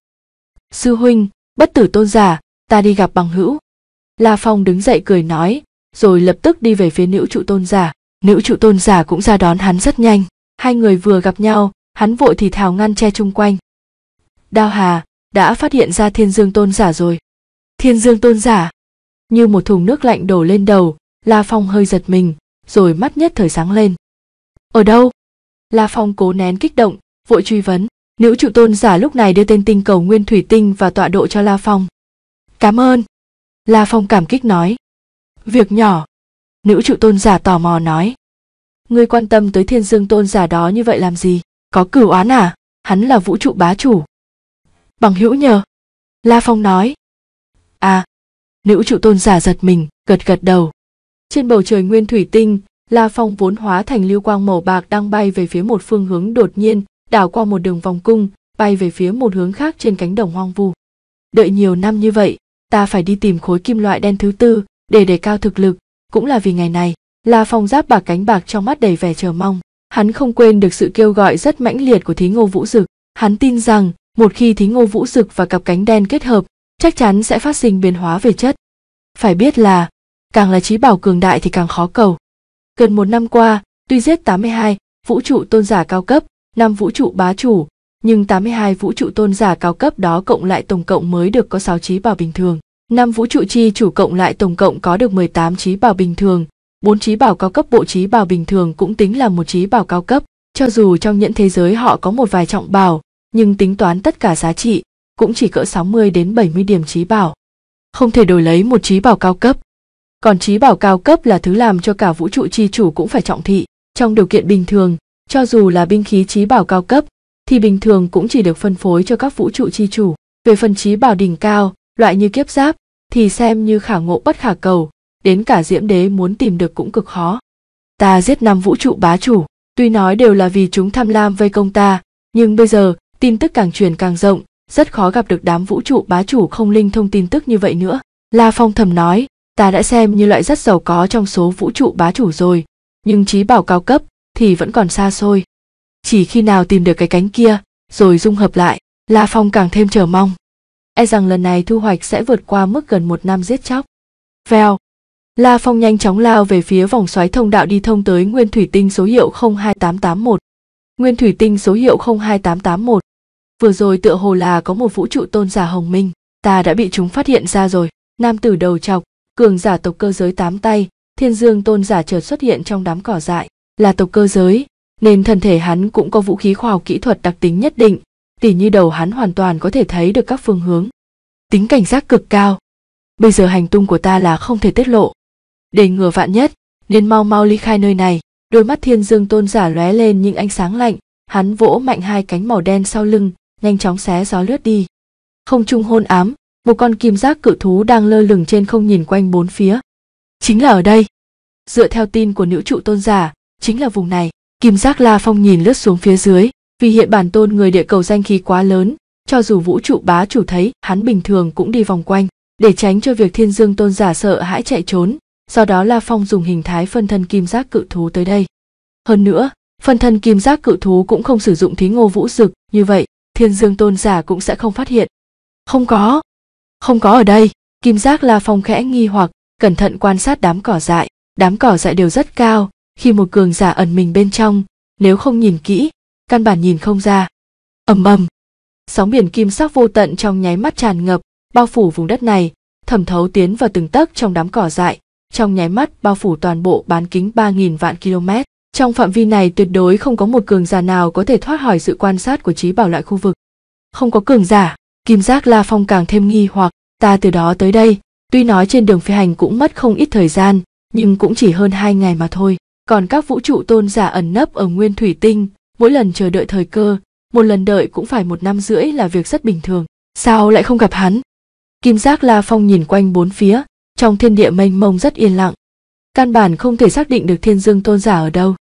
sư huynh bất tử tôn giả ta đi gặp bằng hữu la phong đứng dậy cười nói rồi lập tức đi về phía nữ trụ tôn giả nữ trụ tôn giả cũng ra đón hắn rất nhanh hai người vừa gặp nhau hắn vội thì thào ngăn che chung quanh đao hà đã phát hiện ra thiên dương tôn giả rồi thiên dương tôn giả như một thùng nước lạnh đổ lên đầu la phong hơi giật mình rồi mắt nhất thời sáng lên ở đâu la phong cố nén kích động vội truy vấn nữ trụ tôn giả lúc này đưa tên tinh cầu nguyên thủy tinh và tọa độ cho la phong cảm ơn la phong cảm kích nói việc nhỏ nữ trụ tôn giả tò mò nói ngươi quan tâm tới thiên dương tôn giả đó như vậy làm gì có cửu oán à hắn là vũ trụ bá chủ bằng hữu nhờ la phong nói à Nữ trụ tôn giả giật mình, gật gật đầu. Trên bầu trời nguyên thủy tinh, La Phong vốn hóa thành lưu quang màu bạc đang bay về phía một phương hướng đột nhiên, đảo qua một đường vòng cung, bay về phía một hướng khác trên cánh đồng hoang vu. Đợi nhiều năm như vậy, ta phải đi tìm khối kim loại đen thứ tư để đề cao thực lực, cũng là vì ngày này, La Phong giáp bạc cánh bạc trong mắt đầy vẻ chờ mong. Hắn không quên được sự kêu gọi rất mãnh liệt của Thí Ngô Vũ Dực, hắn tin rằng một khi Thí Ngô Vũ Dực và cặp cánh đen kết hợp, chắc chắn sẽ phát sinh biến hóa về chất phải biết là càng là trí bảo cường đại thì càng khó cầu. Gần một năm qua, tuy giết 82 vũ trụ tôn giả cao cấp, năm vũ trụ bá chủ, nhưng 82 vũ trụ tôn giả cao cấp đó cộng lại tổng cộng mới được có 6 trí bảo bình thường. Năm vũ trụ chi chủ cộng lại tổng cộng có được 18 trí bảo bình thường, 4 trí bảo cao cấp bộ trí bảo bình thường cũng tính là một trí bảo cao cấp, cho dù trong những thế giới họ có một vài trọng bảo, nhưng tính toán tất cả giá trị cũng chỉ cỡ 60 đến 70 điểm trí bảo không thể đổi lấy một trí bảo cao cấp. Còn trí bảo cao cấp là thứ làm cho cả vũ trụ chi chủ cũng phải trọng thị. Trong điều kiện bình thường, cho dù là binh khí trí bảo cao cấp, thì bình thường cũng chỉ được phân phối cho các vũ trụ chi chủ. Về phần trí bảo đỉnh cao, loại như kiếp giáp, thì xem như khả ngộ bất khả cầu, đến cả diễm đế muốn tìm được cũng cực khó. Ta giết năm vũ trụ bá chủ, tuy nói đều là vì chúng tham lam vây công ta, nhưng bây giờ tin tức càng truyền càng rộng, rất khó gặp được đám vũ trụ bá chủ không linh thông tin tức như vậy nữa. La Phong thầm nói, ta đã xem như loại rất giàu có trong số vũ trụ bá chủ rồi, nhưng trí bảo cao cấp thì vẫn còn xa xôi. Chỉ khi nào tìm được cái cánh kia, rồi dung hợp lại, La Phong càng thêm chờ mong. E rằng lần này thu hoạch sẽ vượt qua mức gần một năm giết chóc. Vèo, La Phong nhanh chóng lao về phía vòng xoáy thông đạo đi thông tới nguyên thủy tinh số hiệu 02881. Nguyên thủy tinh số hiệu 02881 vừa rồi tựa hồ là có một vũ trụ tôn giả hồng minh ta đã bị chúng phát hiện ra rồi nam tử đầu chọc cường giả tộc cơ giới tám tay thiên dương tôn giả chợt xuất hiện trong đám cỏ dại là tộc cơ giới nên thân thể hắn cũng có vũ khí khoa học kỹ thuật đặc tính nhất định tỉ như đầu hắn hoàn toàn có thể thấy được các phương hướng tính cảnh giác cực cao bây giờ hành tung của ta là không thể tiết lộ để ngừa vạn nhất nên mau mau ly khai nơi này đôi mắt thiên dương tôn giả lóe lên những ánh sáng lạnh hắn vỗ mạnh hai cánh màu đen sau lưng nhanh chóng xé gió lướt đi. Không trung hôn ám, một con kim giác cự thú đang lơ lửng trên không nhìn quanh bốn phía. Chính là ở đây. Dựa theo tin của nữ trụ tôn giả, chính là vùng này. Kim giác La Phong nhìn lướt xuống phía dưới, vì hiện bản tôn người địa cầu danh khí quá lớn, cho dù vũ trụ bá chủ thấy, hắn bình thường cũng đi vòng quanh, để tránh cho việc thiên dương tôn giả sợ hãi chạy trốn, do đó La Phong dùng hình thái phân thân kim giác cự thú tới đây. Hơn nữa, phân thân kim giác cự thú cũng không sử dụng thí ngô vũ dực, như vậy, thiên dương tôn giả cũng sẽ không phát hiện không có không có ở đây kim giác la phong khẽ nghi hoặc cẩn thận quan sát đám cỏ dại đám cỏ dại đều rất cao khi một cường giả ẩn mình bên trong nếu không nhìn kỹ căn bản nhìn không ra ầm ầm sóng biển kim sắc vô tận trong nháy mắt tràn ngập bao phủ vùng đất này thẩm thấu tiến vào từng tấc trong đám cỏ dại trong nháy mắt bao phủ toàn bộ bán kính ba nghìn vạn km trong phạm vi này tuyệt đối không có một cường giả nào có thể thoát khỏi sự quan sát của trí bảo loại khu vực. Không có cường giả, Kim Giác La Phong càng thêm nghi hoặc, ta từ đó tới đây, tuy nói trên đường phi hành cũng mất không ít thời gian, nhưng cũng chỉ hơn hai ngày mà thôi. Còn các vũ trụ tôn giả ẩn nấp ở nguyên thủy tinh, mỗi lần chờ đợi thời cơ, một lần đợi cũng phải một năm rưỡi là việc rất bình thường. Sao lại không gặp hắn? Kim Giác La Phong nhìn quanh bốn phía, trong thiên địa mênh mông rất yên lặng. Căn bản không thể xác định được thiên dương tôn giả ở đâu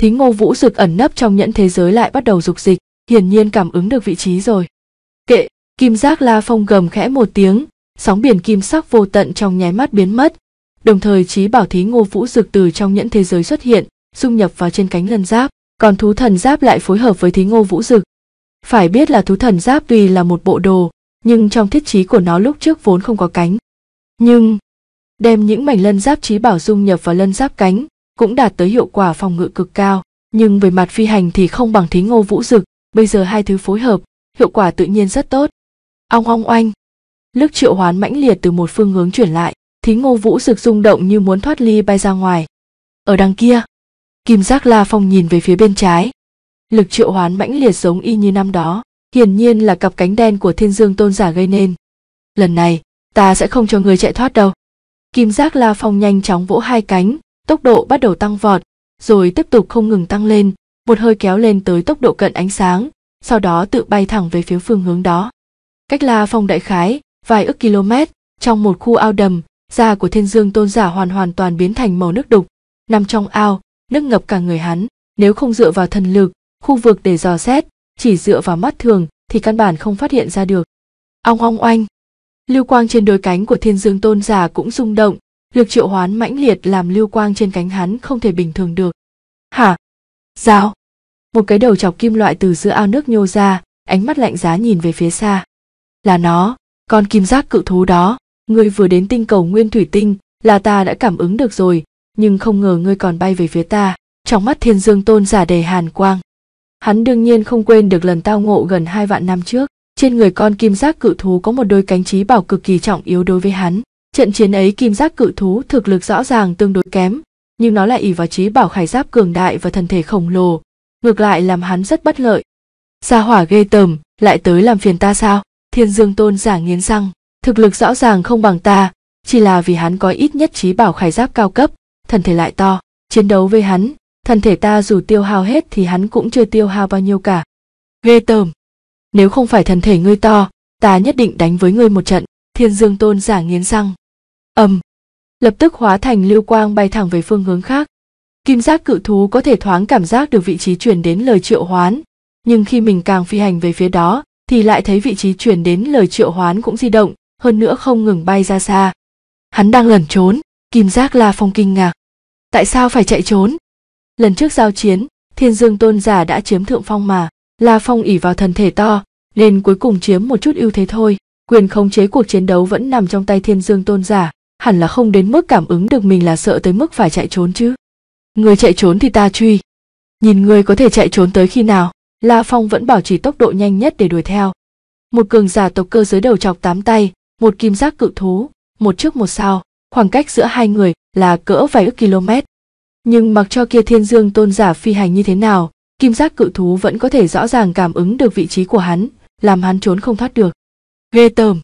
thính ngô vũ rực ẩn nấp trong nhẫn thế giới lại bắt đầu dục dịch hiển nhiên cảm ứng được vị trí rồi kệ kim giác la phong gầm khẽ một tiếng sóng biển kim sắc vô tận trong nháy mắt biến mất đồng thời trí bảo thí ngô vũ rực từ trong nhẫn thế giới xuất hiện dung nhập vào trên cánh lân giáp còn thú thần giáp lại phối hợp với thí ngô vũ rực phải biết là thú thần giáp tuy là một bộ đồ nhưng trong thiết trí của nó lúc trước vốn không có cánh nhưng đem những mảnh lân giáp trí bảo dung nhập vào lân giáp cánh cũng đạt tới hiệu quả phòng ngự cực cao nhưng về mặt phi hành thì không bằng thí ngô vũ dực bây giờ hai thứ phối hợp hiệu quả tự nhiên rất tốt ong ong oanh lức triệu hoán mãnh liệt từ một phương hướng chuyển lại thí ngô vũ Dực rung động như muốn thoát ly bay ra ngoài ở đằng kia kim giác la phong nhìn về phía bên trái lực triệu hoán mãnh liệt giống y như năm đó hiển nhiên là cặp cánh đen của thiên dương tôn giả gây nên lần này ta sẽ không cho người chạy thoát đâu kim giác la phong nhanh chóng vỗ hai cánh tốc độ bắt đầu tăng vọt, rồi tiếp tục không ngừng tăng lên, một hơi kéo lên tới tốc độ cận ánh sáng, sau đó tự bay thẳng về phía phương hướng đó. Cách La Phong đại khái, vài ức km, trong một khu ao đầm, da của Thiên Dương Tôn giả hoàn hoàn toàn biến thành màu nước đục, nằm trong ao, nước ngập cả người hắn, nếu không dựa vào thần lực, khu vực để dò xét, chỉ dựa vào mắt thường thì căn bản không phát hiện ra được. Ong ong oanh. Lưu quang trên đôi cánh của Thiên Dương Tôn giả cũng rung động, Lực triệu hoán mãnh liệt làm lưu quang trên cánh hắn không thể bình thường được. Hả? Sao? Một cái đầu chọc kim loại từ giữa ao nước nhô ra, ánh mắt lạnh giá nhìn về phía xa. Là nó, con kim giác cự thú đó, ngươi vừa đến tinh cầu nguyên thủy tinh, là ta đã cảm ứng được rồi, nhưng không ngờ ngươi còn bay về phía ta. Trong mắt thiên dương tôn giả đầy hàn quang. Hắn đương nhiên không quên được lần tao ngộ gần hai vạn năm trước, trên người con kim giác cự thú có một đôi cánh trí bảo cực kỳ trọng yếu đối với hắn Trận chiến ấy kim giác cự thú thực lực rõ ràng tương đối kém, nhưng nó lại ỷ vào trí bảo khải giáp cường đại và thân thể khổng lồ, ngược lại làm hắn rất bất lợi. Gia hỏa ghê tởm, lại tới làm phiền ta sao? Thiên Dương Tôn giả nghiến răng, thực lực rõ ràng không bằng ta, chỉ là vì hắn có ít nhất trí bảo khải giáp cao cấp, thân thể lại to, chiến đấu với hắn, thân thể ta dù tiêu hao hết thì hắn cũng chưa tiêu hao bao nhiêu cả. Ghê tởm, nếu không phải thân thể ngươi to, ta nhất định đánh với ngươi một trận thiên dương tôn giả nghiến răng ầm lập tức hóa thành lưu quang bay thẳng về phương hướng khác kim giác cự thú có thể thoáng cảm giác được vị trí truyền đến lời triệu hoán nhưng khi mình càng phi hành về phía đó thì lại thấy vị trí truyền đến lời triệu hoán cũng di động hơn nữa không ngừng bay ra xa hắn đang lẩn trốn kim giác la phong kinh ngạc tại sao phải chạy trốn lần trước giao chiến thiên dương tôn giả đã chiếm thượng phong mà la phong ỉ vào thần thể to nên cuối cùng chiếm một chút ưu thế thôi quyền khống chế cuộc chiến đấu vẫn nằm trong tay thiên dương tôn giả hẳn là không đến mức cảm ứng được mình là sợ tới mức phải chạy trốn chứ người chạy trốn thì ta truy nhìn người có thể chạy trốn tới khi nào la phong vẫn bảo trì tốc độ nhanh nhất để đuổi theo một cường giả tộc cơ giới đầu chọc tám tay một kim giác cự thú một trước một sau khoảng cách giữa hai người là cỡ vài ước km nhưng mặc cho kia thiên dương tôn giả phi hành như thế nào kim giác cự thú vẫn có thể rõ ràng cảm ứng được vị trí của hắn làm hắn trốn không thoát được ghê tởm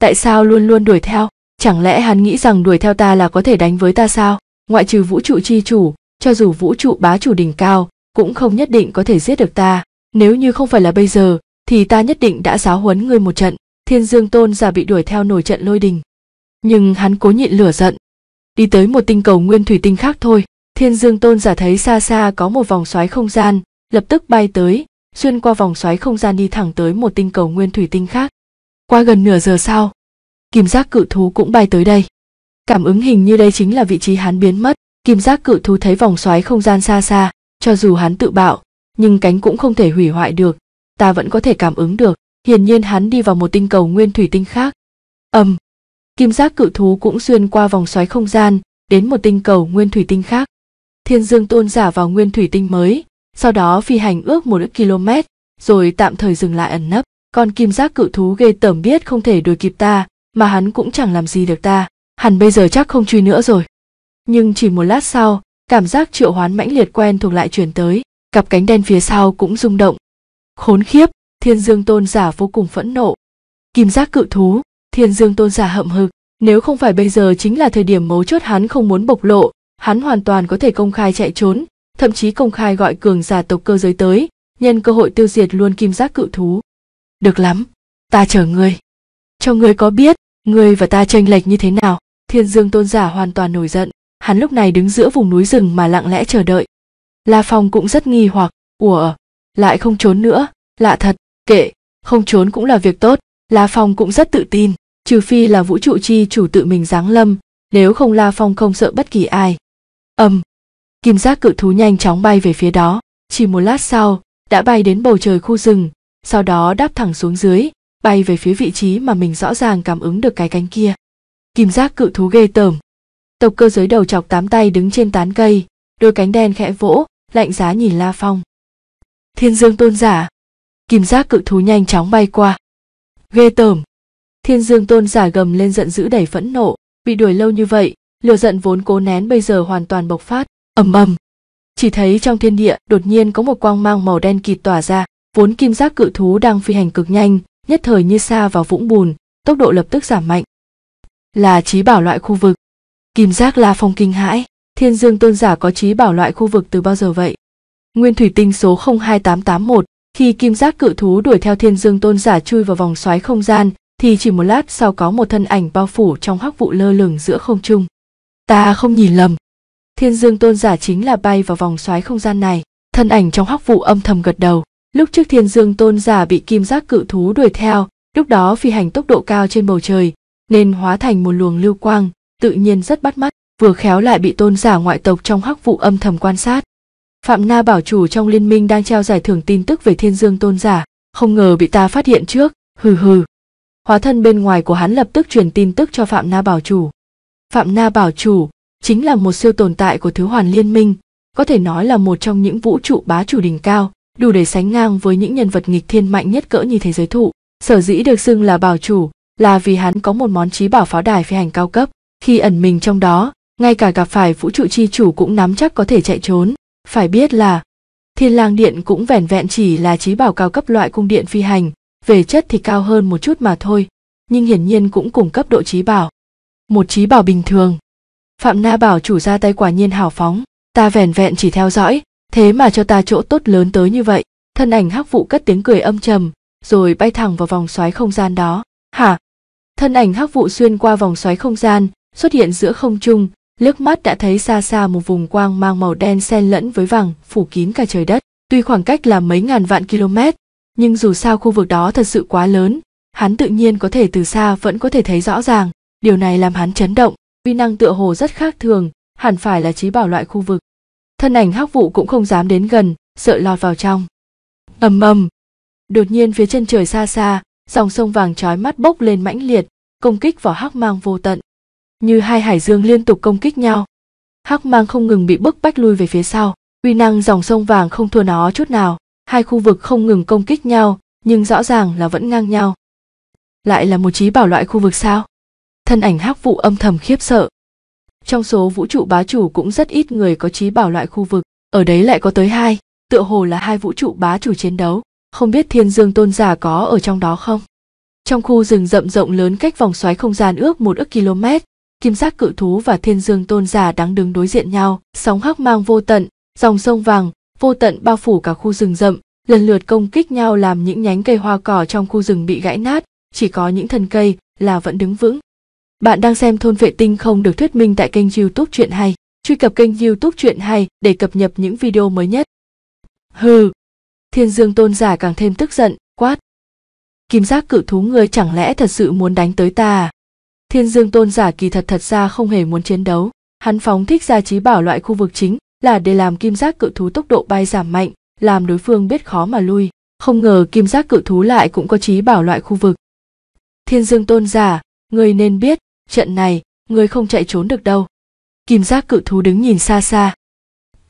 tại sao luôn luôn đuổi theo chẳng lẽ hắn nghĩ rằng đuổi theo ta là có thể đánh với ta sao ngoại trừ vũ trụ chi chủ cho dù vũ trụ bá chủ đỉnh cao cũng không nhất định có thể giết được ta nếu như không phải là bây giờ thì ta nhất định đã giáo huấn ngươi một trận thiên dương tôn giả bị đuổi theo nổi trận lôi đình nhưng hắn cố nhịn lửa giận đi tới một tinh cầu nguyên thủy tinh khác thôi thiên dương tôn giả thấy xa xa có một vòng xoáy không gian lập tức bay tới xuyên qua vòng xoáy không gian đi thẳng tới một tinh cầu nguyên thủy tinh khác qua gần nửa giờ sau, kim giác cự thú cũng bay tới đây. Cảm ứng hình như đây chính là vị trí hắn biến mất, kim giác cự thú thấy vòng xoáy không gian xa xa, cho dù hắn tự bạo, nhưng cánh cũng không thể hủy hoại được, ta vẫn có thể cảm ứng được, hiển nhiên hắn đi vào một tinh cầu nguyên thủy tinh khác. Ầm. kim giác cự thú cũng xuyên qua vòng xoáy không gian, đến một tinh cầu nguyên thủy tinh khác. Thiên Dương Tôn giả vào nguyên thủy tinh mới, sau đó phi hành ước một km, rồi tạm thời dừng lại ẩn nấp con kim giác cự thú ghê tởm biết không thể đuổi kịp ta, mà hắn cũng chẳng làm gì được ta, hẳn bây giờ chắc không truy nữa rồi. Nhưng chỉ một lát sau, cảm giác triệu hoán mãnh liệt quen thuộc lại chuyển tới, cặp cánh đen phía sau cũng rung động. Khốn khiếp, thiên dương tôn giả vô cùng phẫn nộ. Kim giác cự thú, thiên dương tôn giả hậm hực, nếu không phải bây giờ chính là thời điểm mấu chốt hắn không muốn bộc lộ, hắn hoàn toàn có thể công khai chạy trốn, thậm chí công khai gọi cường giả tộc cơ giới tới, nhân cơ hội tiêu diệt luôn kim giác cự thú được lắm ta chờ ngươi cho ngươi có biết ngươi và ta chênh lệch như thế nào thiên dương tôn giả hoàn toàn nổi giận hắn lúc này đứng giữa vùng núi rừng mà lặng lẽ chờ đợi la phong cũng rất nghi hoặc ủa lại không trốn nữa lạ thật kệ không trốn cũng là việc tốt la phong cũng rất tự tin trừ phi là vũ trụ chi chủ tự mình giáng lâm nếu không la phong không sợ bất kỳ ai ầm kim giác cự thú nhanh chóng bay về phía đó chỉ một lát sau đã bay đến bầu trời khu rừng sau đó đáp thẳng xuống dưới, bay về phía vị trí mà mình rõ ràng cảm ứng được cái cánh kia. Kim giác cự thú ghê tởm. Tộc cơ giới đầu chọc tám tay đứng trên tán cây, đôi cánh đen khẽ vỗ, lạnh giá nhìn La Phong. Thiên Dương tôn giả. Kim giác cự thú nhanh chóng bay qua. Ghê tởm. Thiên Dương tôn giả gầm lên giận dữ đầy phẫn nộ, bị đuổi lâu như vậy, lửa giận vốn cố nén bây giờ hoàn toàn bộc phát, ầm ầm. Chỉ thấy trong thiên địa đột nhiên có một quang mang màu đen kịt tỏa ra, vốn kim giác cự thú đang phi hành cực nhanh nhất thời như xa vào vũng bùn tốc độ lập tức giảm mạnh là trí bảo loại khu vực kim giác la phong kinh hãi thiên dương tôn giả có trí bảo loại khu vực từ bao giờ vậy nguyên thủy tinh số 02881 khi kim giác cự thú đuổi theo thiên dương tôn giả chui vào vòng xoáy không gian thì chỉ một lát sau có một thân ảnh bao phủ trong hắc vụ lơ lửng giữa không trung ta không nhìn lầm thiên dương tôn giả chính là bay vào vòng xoáy không gian này thân ảnh trong hắc vụ âm thầm gật đầu Lúc trước Thiên Dương Tôn giả bị kim giác cự thú đuổi theo, lúc đó phi hành tốc độ cao trên bầu trời, nên hóa thành một luồng lưu quang, tự nhiên rất bắt mắt, vừa khéo lại bị tôn giả ngoại tộc trong hắc vụ âm thầm quan sát. Phạm Na bảo chủ trong liên minh đang treo giải thưởng tin tức về Thiên Dương Tôn giả, không ngờ bị ta phát hiện trước, hừ hừ. Hóa thân bên ngoài của hắn lập tức truyền tin tức cho Phạm Na bảo chủ. Phạm Na bảo chủ chính là một siêu tồn tại của Thứ Hoàn Liên Minh, có thể nói là một trong những vũ trụ bá chủ đỉnh cao, đủ để sánh ngang với những nhân vật nghịch thiên mạnh nhất cỡ như thế giới thụ. Sở dĩ được xưng là bảo chủ là vì hắn có một món trí bảo pháo đài phi hành cao cấp, khi ẩn mình trong đó, ngay cả gặp phải vũ trụ chi chủ cũng nắm chắc có thể chạy trốn. Phải biết là Thiên Lang Điện cũng vẻn vẹn chỉ là trí bảo cao cấp loại cung điện phi hành, về chất thì cao hơn một chút mà thôi, nhưng hiển nhiên cũng cùng cấp độ trí bảo. Một trí bảo bình thường. Phạm Na bảo chủ ra tay quả nhiên hào phóng, ta vẻn vẹn chỉ theo dõi, thế mà cho ta chỗ tốt lớn tới như vậy thân ảnh hắc vụ cất tiếng cười âm trầm rồi bay thẳng vào vòng xoáy không gian đó hả thân ảnh hắc vụ xuyên qua vòng xoáy không gian xuất hiện giữa không trung liếc mắt đã thấy xa xa một vùng quang mang màu đen xen lẫn với vàng phủ kín cả trời đất tuy khoảng cách là mấy ngàn vạn km nhưng dù sao khu vực đó thật sự quá lớn hắn tự nhiên có thể từ xa vẫn có thể thấy rõ ràng điều này làm hắn chấn động vi năng tựa hồ rất khác thường hẳn phải là trí bảo loại khu vực thân ảnh hắc vụ cũng không dám đến gần sợ lọt vào trong ầm ầm đột nhiên phía chân trời xa xa dòng sông vàng trói mắt bốc lên mãnh liệt công kích vào hắc mang vô tận như hai hải dương liên tục công kích nhau hắc mang không ngừng bị bức bách lui về phía sau uy năng dòng sông vàng không thua nó chút nào hai khu vực không ngừng công kích nhau nhưng rõ ràng là vẫn ngang nhau lại là một trí bảo loại khu vực sao thân ảnh hắc vụ âm thầm khiếp sợ trong số vũ trụ bá chủ cũng rất ít người có trí bảo loại khu vực ở đấy lại có tới hai tựa hồ là hai vũ trụ bá chủ chiến đấu không biết thiên dương tôn giả có ở trong đó không trong khu rừng rậm rộng lớn cách vòng xoáy không gian ước một ức km kim giác cự thú và thiên dương tôn giả đang đứng đối diện nhau sóng hắc mang vô tận dòng sông vàng vô tận bao phủ cả khu rừng rậm lần lượt công kích nhau làm những nhánh cây hoa cỏ trong khu rừng bị gãy nát chỉ có những thân cây là vẫn đứng vững bạn đang xem thôn vệ tinh không được thuyết minh tại kênh youtube Chuyện Hay. Truy cập kênh youtube Chuyện Hay để cập nhật những video mới nhất. Hừ! Thiên dương tôn giả càng thêm tức giận, quát. Kim giác cự thú ngươi chẳng lẽ thật sự muốn đánh tới ta à? Thiên dương tôn giả kỳ thật thật ra không hề muốn chiến đấu. Hắn phóng thích ra trí bảo loại khu vực chính là để làm kim giác cự thú tốc độ bay giảm mạnh, làm đối phương biết khó mà lui. Không ngờ kim giác cự thú lại cũng có trí bảo loại khu vực. Thiên dương tôn giả, ngươi nên biết trận này ngươi không chạy trốn được đâu kim giác cự thú đứng nhìn xa xa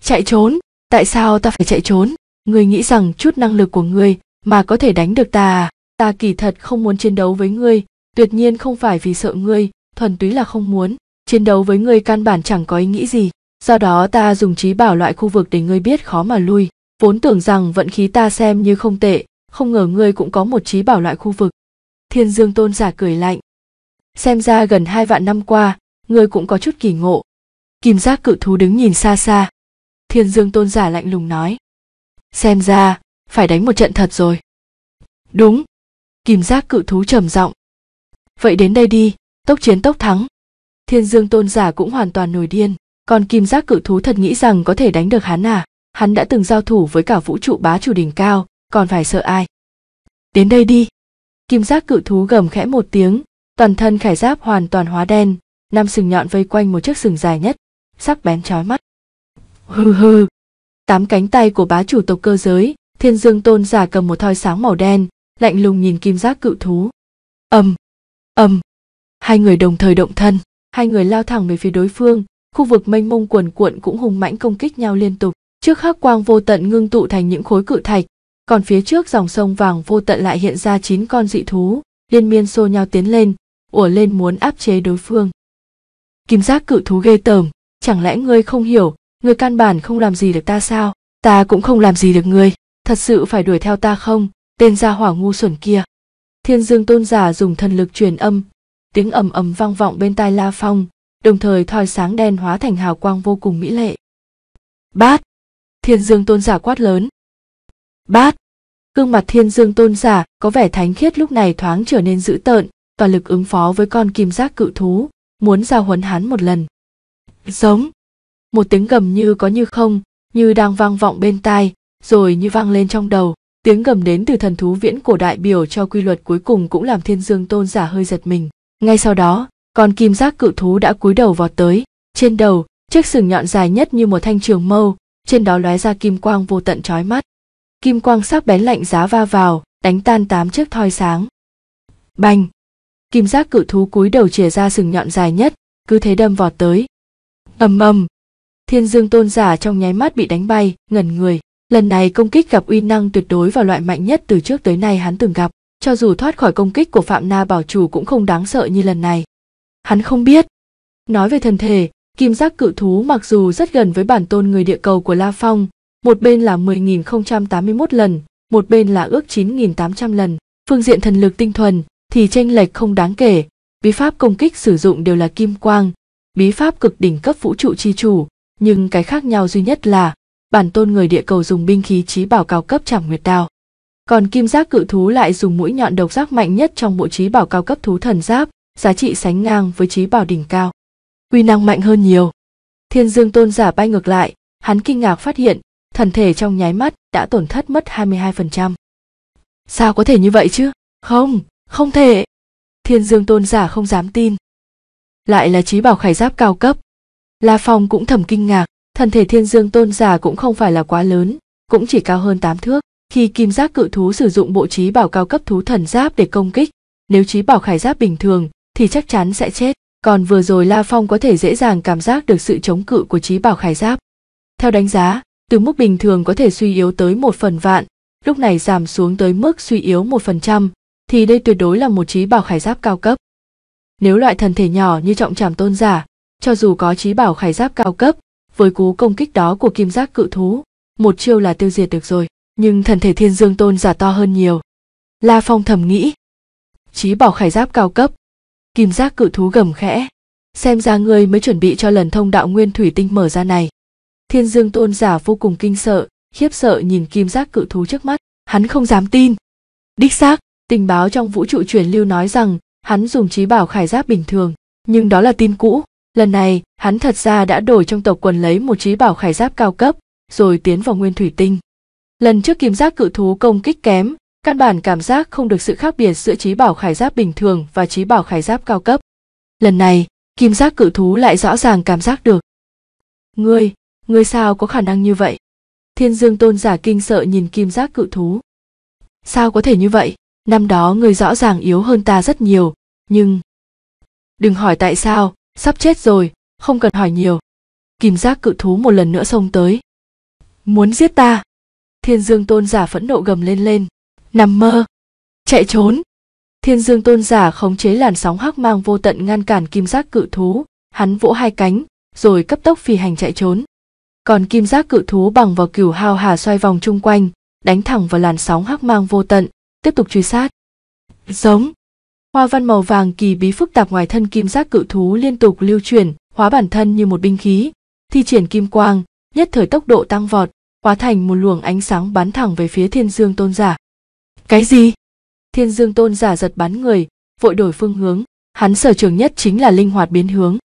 chạy trốn tại sao ta phải chạy trốn ngươi nghĩ rằng chút năng lực của ngươi mà có thể đánh được ta à ta kỳ thật không muốn chiến đấu với ngươi tuyệt nhiên không phải vì sợ ngươi thuần túy là không muốn chiến đấu với ngươi căn bản chẳng có ý nghĩ gì do đó ta dùng trí bảo loại khu vực để ngươi biết khó mà lui vốn tưởng rằng vận khí ta xem như không tệ không ngờ ngươi cũng có một trí bảo loại khu vực thiên dương tôn giả cười lạnh xem ra gần hai vạn năm qua ngươi cũng có chút kỳ ngộ kim giác cự thú đứng nhìn xa xa thiên dương tôn giả lạnh lùng nói xem ra phải đánh một trận thật rồi đúng kim giác cự thú trầm giọng vậy đến đây đi tốc chiến tốc thắng thiên dương tôn giả cũng hoàn toàn nổi điên còn kim giác cự thú thật nghĩ rằng có thể đánh được hắn à hắn đã từng giao thủ với cả vũ trụ bá chủ đỉnh cao còn phải sợ ai đến đây đi kim giác cự thú gầm khẽ một tiếng toàn thân khải giáp hoàn toàn hóa đen năm sừng nhọn vây quanh một chiếc sừng dài nhất sắc bén chói mắt hừ hừ tám cánh tay của bá chủ tộc cơ giới thiên dương tôn giả cầm một thoi sáng màu đen lạnh lùng nhìn kim giác cự thú ầm ầm hai người đồng thời động thân hai người lao thẳng về phía đối phương khu vực mênh mông quần cuộn cũng hùng mãnh công kích nhau liên tục trước hắc quang vô tận ngưng tụ thành những khối cự thạch còn phía trước dòng sông vàng vô tận lại hiện ra chín con dị thú liên miên xô nhau tiến lên ủa lên muốn áp chế đối phương kim giác cự thú ghê tởm chẳng lẽ ngươi không hiểu ngươi căn bản không làm gì được ta sao ta cũng không làm gì được ngươi thật sự phải đuổi theo ta không tên gia hỏa ngu xuẩn kia thiên dương tôn giả dùng thần lực truyền âm tiếng ầm ầm vang vọng bên tai la phong đồng thời thoi sáng đen hóa thành hào quang vô cùng mỹ lệ bát thiên dương tôn giả quát lớn bát gương mặt thiên dương tôn giả có vẻ thánh khiết lúc này thoáng trở nên dữ tợn toàn lực ứng phó với con kim giác cự thú muốn giao huấn hắn một lần giống một tiếng gầm như có như không như đang vang vọng bên tai rồi như vang lên trong đầu tiếng gầm đến từ thần thú viễn cổ đại biểu cho quy luật cuối cùng cũng làm thiên dương tôn giả hơi giật mình ngay sau đó con kim giác cự thú đã cúi đầu vọt tới trên đầu chiếc sừng nhọn dài nhất như một thanh trường mâu trên đó lóe ra kim quang vô tận trói mắt kim quang sắc bén lạnh giá va vào đánh tan tám chiếc thoi sáng bành kim giác cự thú cúi đầu chìa ra sừng nhọn dài nhất cứ thế đâm vọt tới ầm ầm thiên dương tôn giả trong nháy mắt bị đánh bay ngẩn người lần này công kích gặp uy năng tuyệt đối và loại mạnh nhất từ trước tới nay hắn từng gặp cho dù thoát khỏi công kích của phạm na bảo chủ cũng không đáng sợ như lần này hắn không biết nói về thân thể kim giác cự thú mặc dù rất gần với bản tôn người địa cầu của la phong một bên là 10.081 lần một bên là ước 9.800 lần phương diện thần lực tinh thuần thì tranh lệch không đáng kể bí pháp công kích sử dụng đều là kim quang bí pháp cực đỉnh cấp vũ trụ chi chủ nhưng cái khác nhau duy nhất là bản tôn người địa cầu dùng binh khí trí bảo cao cấp chẳng nguyệt đao còn kim giác cự thú lại dùng mũi nhọn độc giác mạnh nhất trong bộ trí bảo cao cấp thú thần giáp giá trị sánh ngang với trí bảo đỉnh cao quy năng mạnh hơn nhiều thiên dương tôn giả bay ngược lại hắn kinh ngạc phát hiện thần thể trong nháy mắt đã tổn thất mất 22%. Sao có thể như vậy chứ? Không, không thể thiên dương tôn giả không dám tin lại là trí bảo khải giáp cao cấp la phong cũng thầm kinh ngạc thân thể thiên dương tôn giả cũng không phải là quá lớn cũng chỉ cao hơn tám thước khi kim giác cự thú sử dụng bộ trí bảo cao cấp thú thần giáp để công kích nếu trí bảo khải giáp bình thường thì chắc chắn sẽ chết còn vừa rồi la phong có thể dễ dàng cảm giác được sự chống cự của trí bảo khải giáp theo đánh giá từ mức bình thường có thể suy yếu tới một phần vạn lúc này giảm xuống tới mức suy yếu một phần trăm thì đây tuyệt đối là một trí bảo khải giáp cao cấp. Nếu loại thần thể nhỏ như trọng trảm tôn giả, cho dù có trí bảo khải giáp cao cấp, với cú công kích đó của kim giác cự thú, một chiêu là tiêu diệt được rồi, nhưng thần thể thiên dương tôn giả to hơn nhiều. La Phong thầm nghĩ. Trí bảo khải giáp cao cấp. Kim giác cự thú gầm khẽ. Xem ra ngươi mới chuẩn bị cho lần thông đạo nguyên thủy tinh mở ra này. Thiên dương tôn giả vô cùng kinh sợ, khiếp sợ nhìn kim giác cự thú trước mắt. Hắn không dám tin. Đích xác, Tình báo trong vũ trụ truyền lưu nói rằng hắn dùng trí bảo khải giáp bình thường, nhưng đó là tin cũ. Lần này, hắn thật ra đã đổi trong tộc quần lấy một trí bảo khải giáp cao cấp, rồi tiến vào nguyên thủy tinh. Lần trước kim giác cự thú công kích kém, căn bản cảm giác không được sự khác biệt giữa trí bảo khải giáp bình thường và trí bảo khải giáp cao cấp. Lần này, kim giác cự thú lại rõ ràng cảm giác được. Ngươi, ngươi sao có khả năng như vậy? Thiên dương tôn giả kinh sợ nhìn kim giác cự thú. Sao có thể như vậy? năm đó người rõ ràng yếu hơn ta rất nhiều nhưng đừng hỏi tại sao sắp chết rồi không cần hỏi nhiều Kim giác cự thú một lần nữa xông tới muốn giết ta thiên dương tôn giả phẫn nộ gầm lên lên nằm mơ chạy trốn thiên dương tôn giả khống chế làn sóng hắc mang vô tận ngăn cản kim giác cự thú hắn vỗ hai cánh rồi cấp tốc phi hành chạy trốn còn kim giác cự thú bằng vào cửu hao hà xoay vòng chung quanh đánh thẳng vào làn sóng hắc mang vô tận tiếp tục truy sát giống hoa văn màu vàng kỳ bí phức tạp ngoài thân kim giác cự thú liên tục lưu chuyển hóa bản thân như một binh khí thi triển kim quang nhất thời tốc độ tăng vọt hóa thành một luồng ánh sáng bắn thẳng về phía thiên dương tôn giả cái gì thiên dương tôn giả giật bắn người vội đổi phương hướng hắn sở trường nhất chính là linh hoạt biến hướng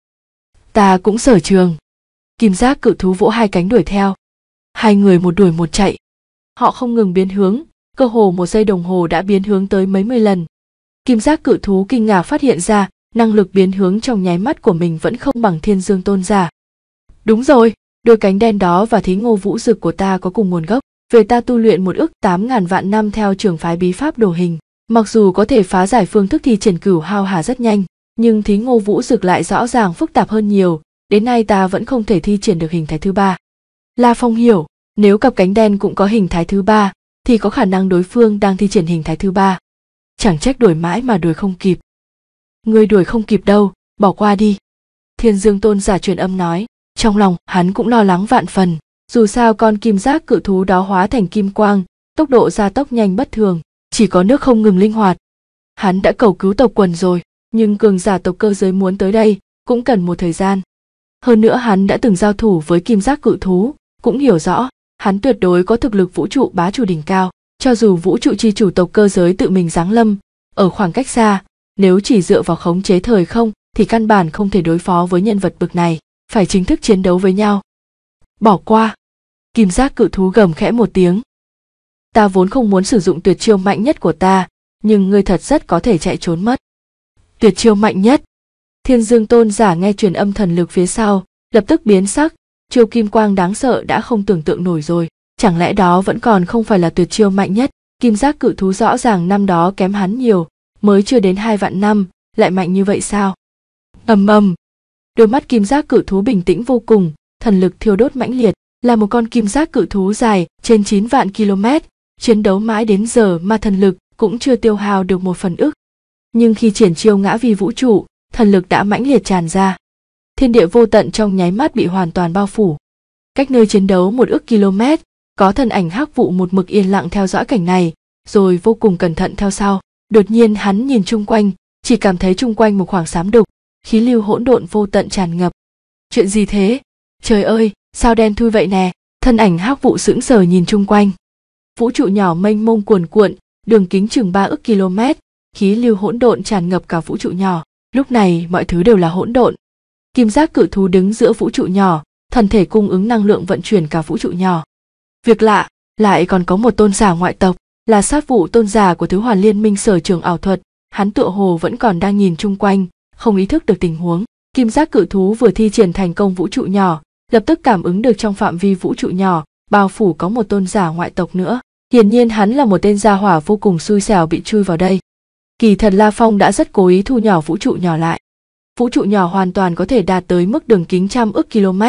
ta cũng sở trường kim giác cự thú vỗ hai cánh đuổi theo hai người một đuổi một chạy họ không ngừng biến hướng cơ hồ một giây đồng hồ đã biến hướng tới mấy mươi lần. Kim giác cự thú kinh ngạc phát hiện ra, năng lực biến hướng trong nháy mắt của mình vẫn không bằng thiên dương tôn giả. Đúng rồi, đôi cánh đen đó và thí ngô vũ dực của ta có cùng nguồn gốc, về ta tu luyện một ước 8.000 vạn năm theo trường phái bí pháp đồ hình. Mặc dù có thể phá giải phương thức thi triển cửu hao hà rất nhanh, nhưng thí ngô vũ dực lại rõ ràng phức tạp hơn nhiều, đến nay ta vẫn không thể thi triển được hình thái thứ ba. La Phong hiểu, nếu cặp cánh đen cũng có hình thái thứ ba, thì có khả năng đối phương đang thi triển hình thái thứ ba chẳng trách đuổi mãi mà đuổi không kịp người đuổi không kịp đâu bỏ qua đi thiên dương tôn giả truyền âm nói trong lòng hắn cũng lo lắng vạn phần dù sao con kim giác cự thú đó hóa thành kim quang tốc độ gia tốc nhanh bất thường chỉ có nước không ngừng linh hoạt hắn đã cầu cứu tộc quần rồi nhưng cường giả tộc cơ giới muốn tới đây cũng cần một thời gian hơn nữa hắn đã từng giao thủ với kim giác cự thú cũng hiểu rõ hắn tuyệt đối có thực lực vũ trụ bá chủ đỉnh cao cho dù vũ trụ chi chủ tộc cơ giới tự mình giáng lâm ở khoảng cách xa nếu chỉ dựa vào khống chế thời không thì căn bản không thể đối phó với nhân vật bực này phải chính thức chiến đấu với nhau bỏ qua kim giác cự thú gầm khẽ một tiếng ta vốn không muốn sử dụng tuyệt chiêu mạnh nhất của ta nhưng ngươi thật rất có thể chạy trốn mất tuyệt chiêu mạnh nhất thiên dương tôn giả nghe truyền âm thần lực phía sau lập tức biến sắc chiêu kim quang đáng sợ đã không tưởng tượng nổi rồi chẳng lẽ đó vẫn còn không phải là tuyệt chiêu mạnh nhất kim giác cự thú rõ ràng năm đó kém hắn nhiều mới chưa đến hai vạn năm lại mạnh như vậy sao ầm ầm đôi mắt kim giác cự thú bình tĩnh vô cùng thần lực thiêu đốt mãnh liệt là một con kim giác cự thú dài trên 9 vạn km chiến đấu mãi đến giờ mà thần lực cũng chưa tiêu hao được một phần ức nhưng khi triển chiêu ngã vì vũ trụ thần lực đã mãnh liệt tràn ra thiên địa vô tận trong nháy mắt bị hoàn toàn bao phủ. Cách nơi chiến đấu một ước km, có thân ảnh hắc vụ một mực yên lặng theo dõi cảnh này, rồi vô cùng cẩn thận theo sau. Đột nhiên hắn nhìn chung quanh, chỉ cảm thấy chung quanh một khoảng xám đục, khí lưu hỗn độn vô tận tràn ngập. Chuyện gì thế? Trời ơi, sao đen thui vậy nè? Thân ảnh hắc vụ sững sờ nhìn chung quanh. Vũ trụ nhỏ mênh mông cuồn cuộn, đường kính chừng ba ước km, khí lưu hỗn độn tràn ngập cả vũ trụ nhỏ. Lúc này mọi thứ đều là hỗn độn, kim giác cự thú đứng giữa vũ trụ nhỏ thần thể cung ứng năng lượng vận chuyển cả vũ trụ nhỏ việc lạ lại còn có một tôn giả ngoại tộc là sát vụ tôn giả của thứ hoàn liên minh sở trường ảo thuật hắn tựa hồ vẫn còn đang nhìn chung quanh không ý thức được tình huống kim giác cự thú vừa thi triển thành công vũ trụ nhỏ lập tức cảm ứng được trong phạm vi vũ trụ nhỏ bao phủ có một tôn giả ngoại tộc nữa hiển nhiên hắn là một tên gia hỏa vô cùng xui xẻo bị chui vào đây kỳ thật la phong đã rất cố ý thu nhỏ vũ trụ nhỏ lại vũ trụ nhỏ hoàn toàn có thể đạt tới mức đường kính trăm ức km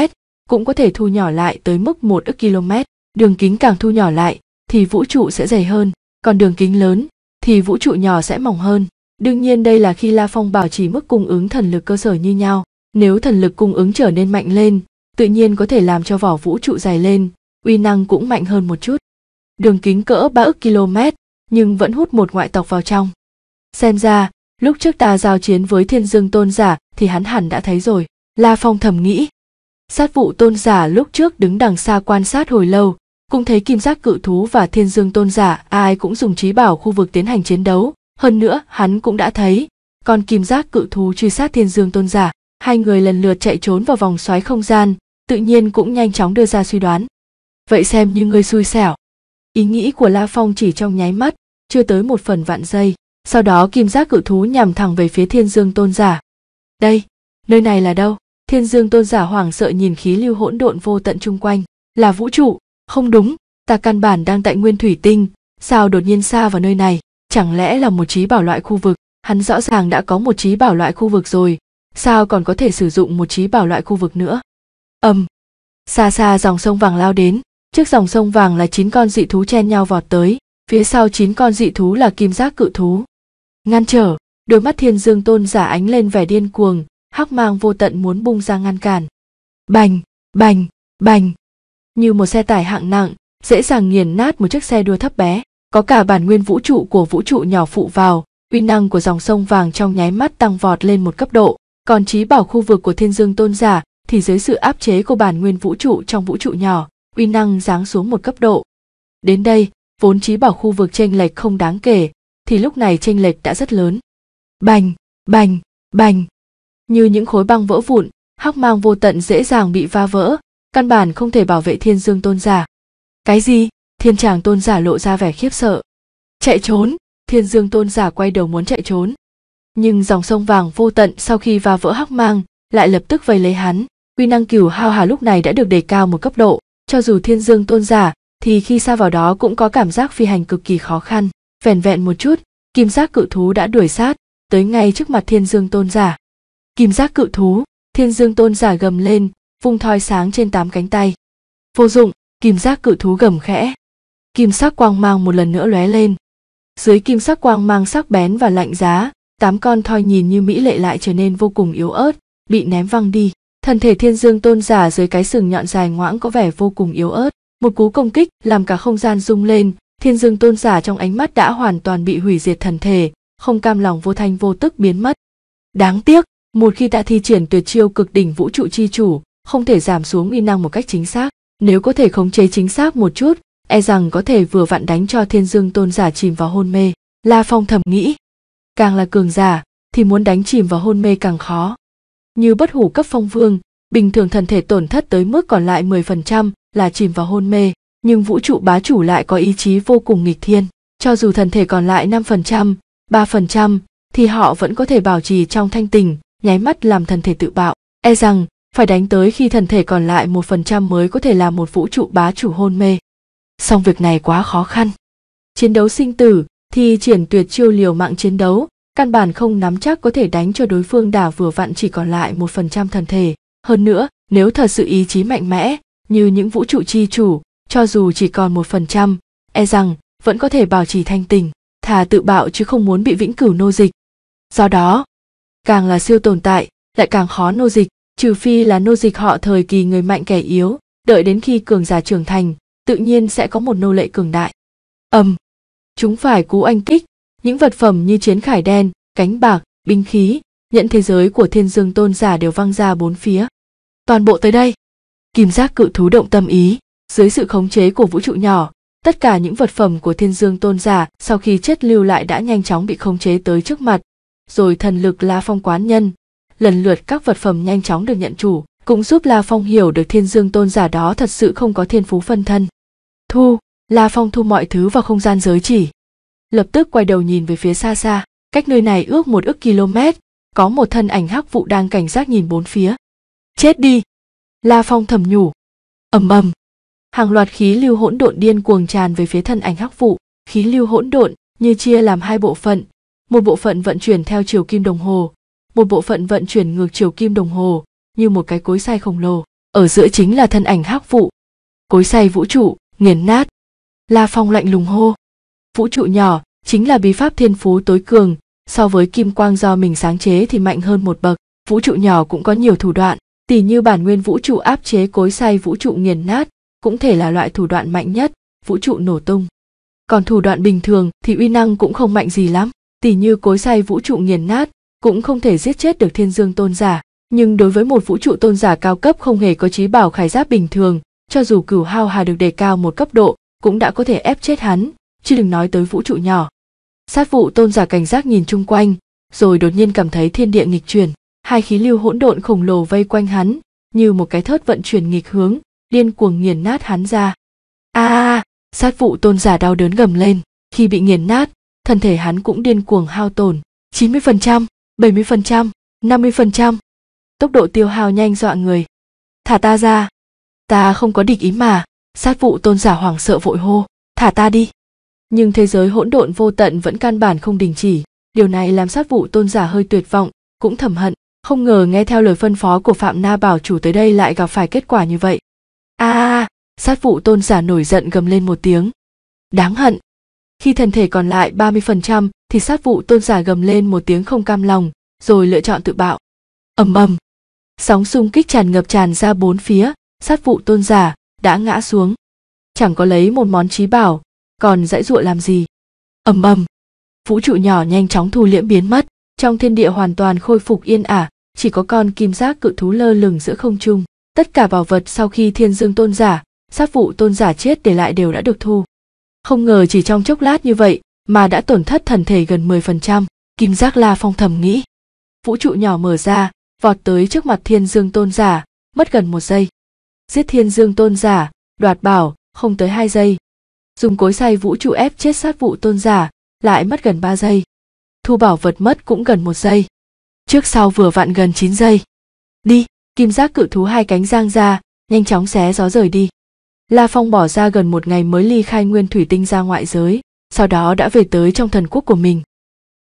cũng có thể thu nhỏ lại tới mức một ức km đường kính càng thu nhỏ lại thì vũ trụ sẽ dày hơn còn đường kính lớn thì vũ trụ nhỏ sẽ mỏng hơn đương nhiên đây là khi la phong bảo trì mức cung ứng thần lực cơ sở như nhau nếu thần lực cung ứng trở nên mạnh lên tự nhiên có thể làm cho vỏ vũ trụ dài lên uy năng cũng mạnh hơn một chút đường kính cỡ ba ức km nhưng vẫn hút một ngoại tộc vào trong xem ra lúc trước ta giao chiến với thiên dương tôn giả thì hắn hẳn đã thấy rồi la phong thầm nghĩ sát vụ tôn giả lúc trước đứng đằng xa quan sát hồi lâu cũng thấy kim giác cự thú và thiên dương tôn giả ai cũng dùng trí bảo khu vực tiến hành chiến đấu hơn nữa hắn cũng đã thấy còn kim giác cự thú truy sát thiên dương tôn giả hai người lần lượt chạy trốn vào vòng xoáy không gian tự nhiên cũng nhanh chóng đưa ra suy đoán vậy xem như ngươi xui xẻo ý nghĩ của la phong chỉ trong nháy mắt chưa tới một phần vạn giây sau đó kim giác cự thú nhằm thẳng về phía thiên dương tôn giả đây nơi này là đâu thiên dương tôn giả hoảng sợ nhìn khí lưu hỗn độn vô tận chung quanh là vũ trụ không đúng ta căn bản đang tại nguyên thủy tinh sao đột nhiên xa vào nơi này chẳng lẽ là một trí bảo loại khu vực hắn rõ ràng đã có một trí bảo loại khu vực rồi sao còn có thể sử dụng một trí bảo loại khu vực nữa ầm xa xa dòng sông vàng lao đến trước dòng sông vàng là chín con dị thú chen nhau vọt tới phía sau chín con dị thú là kim giác cự thú ngăn trở đôi mắt thiên dương tôn giả ánh lên vẻ điên cuồng hắc mang vô tận muốn bung ra ngăn cản bành bành bành như một xe tải hạng nặng dễ dàng nghiền nát một chiếc xe đua thấp bé có cả bản nguyên vũ trụ của vũ trụ nhỏ phụ vào uy năng của dòng sông vàng trong nháy mắt tăng vọt lên một cấp độ còn trí bảo khu vực của thiên dương tôn giả thì dưới sự áp chế của bản nguyên vũ trụ trong vũ trụ nhỏ uy năng giáng xuống một cấp độ đến đây vốn trí bảo khu vực chênh lệch không đáng kể thì lúc này chênh lệch đã rất lớn. Bành, bành, bành. Như những khối băng vỡ vụn, hắc mang vô tận dễ dàng bị va vỡ, căn bản không thể bảo vệ thiên dương tôn giả. Cái gì? Thiên tràng tôn giả lộ ra vẻ khiếp sợ. Chạy trốn, thiên dương tôn giả quay đầu muốn chạy trốn. Nhưng dòng sông vàng vô tận sau khi va vỡ hắc mang, lại lập tức vây lấy hắn. Quy năng cửu hao hà lúc này đã được đề cao một cấp độ, cho dù thiên dương tôn giả thì khi xa vào đó cũng có cảm giác phi hành cực kỳ khó khăn vẻn vẹn một chút kim giác cự thú đã đuổi sát tới ngay trước mặt thiên dương tôn giả kim giác cự thú thiên dương tôn giả gầm lên vung thoi sáng trên tám cánh tay vô dụng kim giác cự thú gầm khẽ kim sắc quang mang một lần nữa lóe lên dưới kim sắc quang mang sắc bén và lạnh giá tám con thoi nhìn như mỹ lệ lại trở nên vô cùng yếu ớt bị ném văng đi thân thể thiên dương tôn giả dưới cái sừng nhọn dài ngoãng có vẻ vô cùng yếu ớt một cú công kích làm cả không gian rung lên thiên dương tôn giả trong ánh mắt đã hoàn toàn bị hủy diệt thần thể không cam lòng vô thanh vô tức biến mất đáng tiếc một khi đã thi triển tuyệt chiêu cực đỉnh vũ trụ chi chủ không thể giảm xuống uy năng một cách chính xác nếu có thể khống chế chính xác một chút e rằng có thể vừa vặn đánh cho thiên dương tôn giả chìm vào hôn mê la phong thầm nghĩ càng là cường giả thì muốn đánh chìm vào hôn mê càng khó như bất hủ cấp phong vương bình thường thần thể tổn thất tới mức còn lại 10% là chìm vào hôn mê nhưng vũ trụ bá chủ lại có ý chí vô cùng nghịch thiên. Cho dù thần thể còn lại năm phần trăm, ba phần trăm, thì họ vẫn có thể bảo trì trong thanh tình, nháy mắt làm thần thể tự bạo. E rằng phải đánh tới khi thần thể còn lại một phần trăm mới có thể làm một vũ trụ bá chủ hôn mê. Song việc này quá khó khăn. Chiến đấu sinh tử thì triển tuyệt chiêu liều mạng chiến đấu, căn bản không nắm chắc có thể đánh cho đối phương đảo vừa vặn chỉ còn lại một phần trăm thần thể. Hơn nữa, nếu thật sự ý chí mạnh mẽ, như những vũ trụ chi chủ cho dù chỉ còn một phần trăm e rằng vẫn có thể bảo trì thanh tình thà tự bạo chứ không muốn bị vĩnh cửu nô dịch do đó càng là siêu tồn tại lại càng khó nô dịch trừ phi là nô dịch họ thời kỳ người mạnh kẻ yếu đợi đến khi cường giả trưởng thành tự nhiên sẽ có một nô lệ cường đại ầm chúng phải cú anh kích những vật phẩm như chiến khải đen cánh bạc binh khí nhận thế giới của thiên dương tôn giả đều văng ra bốn phía toàn bộ tới đây kim giác cự thú động tâm ý dưới sự khống chế của vũ trụ nhỏ tất cả những vật phẩm của thiên dương tôn giả sau khi chết lưu lại đã nhanh chóng bị khống chế tới trước mặt rồi thần lực la phong quán nhân lần lượt các vật phẩm nhanh chóng được nhận chủ cũng giúp la phong hiểu được thiên dương tôn giả đó thật sự không có thiên phú phân thân thu la phong thu mọi thứ vào không gian giới chỉ lập tức quay đầu nhìn về phía xa xa cách nơi này ước một ước km có một thân ảnh hắc vụ đang cảnh giác nhìn bốn phía chết đi la phong thầm nhủ ầm ầm hàng loạt khí lưu hỗn độn điên cuồng tràn về phía thân ảnh hắc vụ khí lưu hỗn độn như chia làm hai bộ phận một bộ phận vận chuyển theo chiều kim đồng hồ một bộ phận vận chuyển ngược chiều kim đồng hồ như một cái cối xay khổng lồ ở giữa chính là thân ảnh hắc vụ cối xay vũ trụ nghiền nát la phong lạnh lùng hô vũ trụ nhỏ chính là bí pháp thiên phú tối cường so với kim quang do mình sáng chế thì mạnh hơn một bậc vũ trụ nhỏ cũng có nhiều thủ đoạn tỉ như bản nguyên vũ trụ áp chế cối xay vũ trụ nghiền nát cũng thể là loại thủ đoạn mạnh nhất vũ trụ nổ tung còn thủ đoạn bình thường thì uy năng cũng không mạnh gì lắm tỉ như cối xay vũ trụ nghiền nát cũng không thể giết chết được thiên dương tôn giả nhưng đối với một vũ trụ tôn giả cao cấp không hề có trí bảo khải giáp bình thường cho dù cửu hao hà được đề cao một cấp độ cũng đã có thể ép chết hắn chứ đừng nói tới vũ trụ nhỏ sát vụ tôn giả cảnh giác nhìn chung quanh rồi đột nhiên cảm thấy thiên địa nghịch chuyển hai khí lưu hỗn độn khổng lồ vây quanh hắn như một cái thớt vận chuyển nghịch hướng điên cuồng nghiền nát hắn ra a a sát phụ tôn giả đau đớn gầm lên khi bị nghiền nát thân thể hắn cũng điên cuồng hao tổn 90%, 70%, 50%. Tốc độ tiêu hao nhanh dọa người. Thả ta ra. Ta không có địch ý mà, sát phụ tôn giả hoảng sợ vội hô, thả ta đi. Nhưng thế giới hỗn độn vô tận vẫn căn bản không đình chỉ, điều này làm sát vụ tôn giả hơi tuyệt vọng, cũng thầm hận, không ngờ nghe theo lời phân phó của Phạm Na bảo chủ tới đây lại gặp phải kết quả như vậy a à, a sát phụ tôn giả nổi giận gầm lên một tiếng đáng hận khi thần thể còn lại 30% thì sát vụ tôn giả gầm lên một tiếng không cam lòng rồi lựa chọn tự bạo ầm ầm sóng xung kích tràn ngập tràn ra bốn phía sát vụ tôn giả đã ngã xuống chẳng có lấy một món trí bảo còn dãy dụa làm gì ầm ầm vũ trụ nhỏ nhanh chóng thu liễm biến mất trong thiên địa hoàn toàn khôi phục yên ả chỉ có con kim giác cự thú lơ lửng giữa không trung tất cả bảo vật sau khi thiên dương tôn giả sát vụ tôn giả chết để lại đều đã được thu không ngờ chỉ trong chốc lát như vậy mà đã tổn thất thần thể gần mười phần trăm kim giác la phong thầm nghĩ vũ trụ nhỏ mở ra vọt tới trước mặt thiên dương tôn giả mất gần một giây giết thiên dương tôn giả đoạt bảo không tới hai giây dùng cối xay vũ trụ ép chết sát vụ tôn giả lại mất gần ba giây thu bảo vật mất cũng gần một giây trước sau vừa vặn gần chín giây đi kim giác cự thú hai cánh giang ra nhanh chóng xé gió rời đi la phong bỏ ra gần một ngày mới ly khai nguyên thủy tinh ra ngoại giới sau đó đã về tới trong thần quốc của mình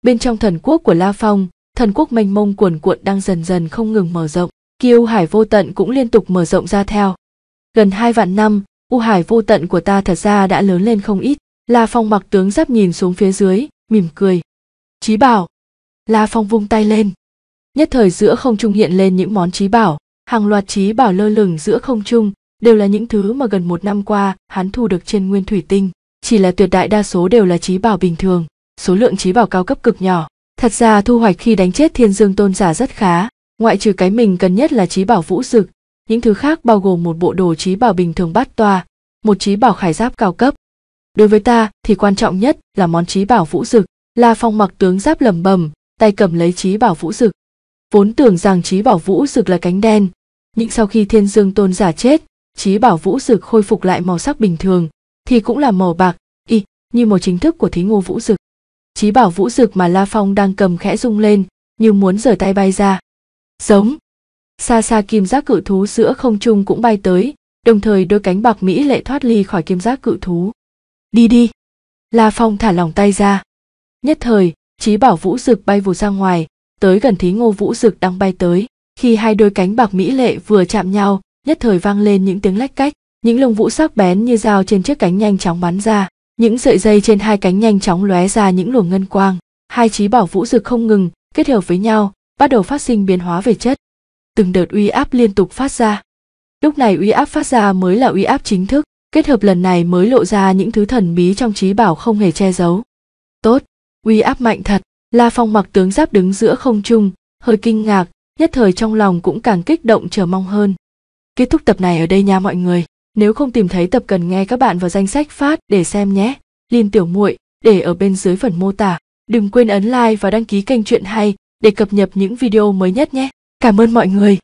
bên trong thần quốc của la phong thần quốc mênh mông cuồn cuộn đang dần dần không ngừng mở rộng kiêu hải vô tận cũng liên tục mở rộng ra theo gần hai vạn năm u hải vô tận của ta thật ra đã lớn lên không ít la phong mặc tướng giáp nhìn xuống phía dưới mỉm cười trí bảo la phong vung tay lên nhất thời giữa không trung hiện lên những món chí bảo hàng loạt trí bảo lơ lửng giữa không trung đều là những thứ mà gần một năm qua hắn thu được trên nguyên thủy tinh chỉ là tuyệt đại đa số đều là trí bảo bình thường số lượng trí bảo cao cấp cực nhỏ thật ra thu hoạch khi đánh chết thiên dương tôn giả rất khá ngoại trừ cái mình cần nhất là trí bảo vũ dực những thứ khác bao gồm một bộ đồ trí bảo bình thường bát toa một trí bảo khải giáp cao cấp đối với ta thì quan trọng nhất là món trí bảo vũ dực la phong mặc tướng giáp lầm bầm tay cầm lấy trí bảo vũ dực vốn tưởng rằng trí bảo vũ dực là cánh đen nhưng sau khi thiên dương tôn giả chết trí bảo vũ dực khôi phục lại màu sắc bình thường thì cũng là màu bạc y như màu chính thức của thí ngô vũ dực trí bảo vũ dực mà la phong đang cầm khẽ rung lên như muốn rời tay bay ra giống xa xa kim giác cự thú giữa không trung cũng bay tới đồng thời đôi cánh bạc mỹ lệ thoát ly khỏi kim giác cự thú đi đi la phong thả lỏng tay ra nhất thời trí bảo vũ dực bay vụt ra ngoài tới gần thí ngô vũ Dực đang bay tới khi hai đôi cánh bạc mỹ lệ vừa chạm nhau nhất thời vang lên những tiếng lách cách những lông vũ sắc bén như dao trên chiếc cánh nhanh chóng bắn ra những sợi dây trên hai cánh nhanh chóng lóe ra những luồng ngân quang hai trí bảo vũ dực không ngừng kết hợp với nhau bắt đầu phát sinh biến hóa về chất từng đợt uy áp liên tục phát ra lúc này uy áp phát ra mới là uy áp chính thức kết hợp lần này mới lộ ra những thứ thần bí trong trí bảo không hề che giấu tốt uy áp mạnh thật La Phong mặc tướng giáp đứng giữa không trung, hơi kinh ngạc, nhất thời trong lòng cũng càng kích động chờ mong hơn. Kết thúc tập này ở đây nha mọi người, nếu không tìm thấy tập cần nghe các bạn vào danh sách phát để xem nhé. Liên tiểu muội để ở bên dưới phần mô tả. Đừng quên ấn like và đăng ký kênh truyện hay để cập nhật những video mới nhất nhé. Cảm ơn mọi người.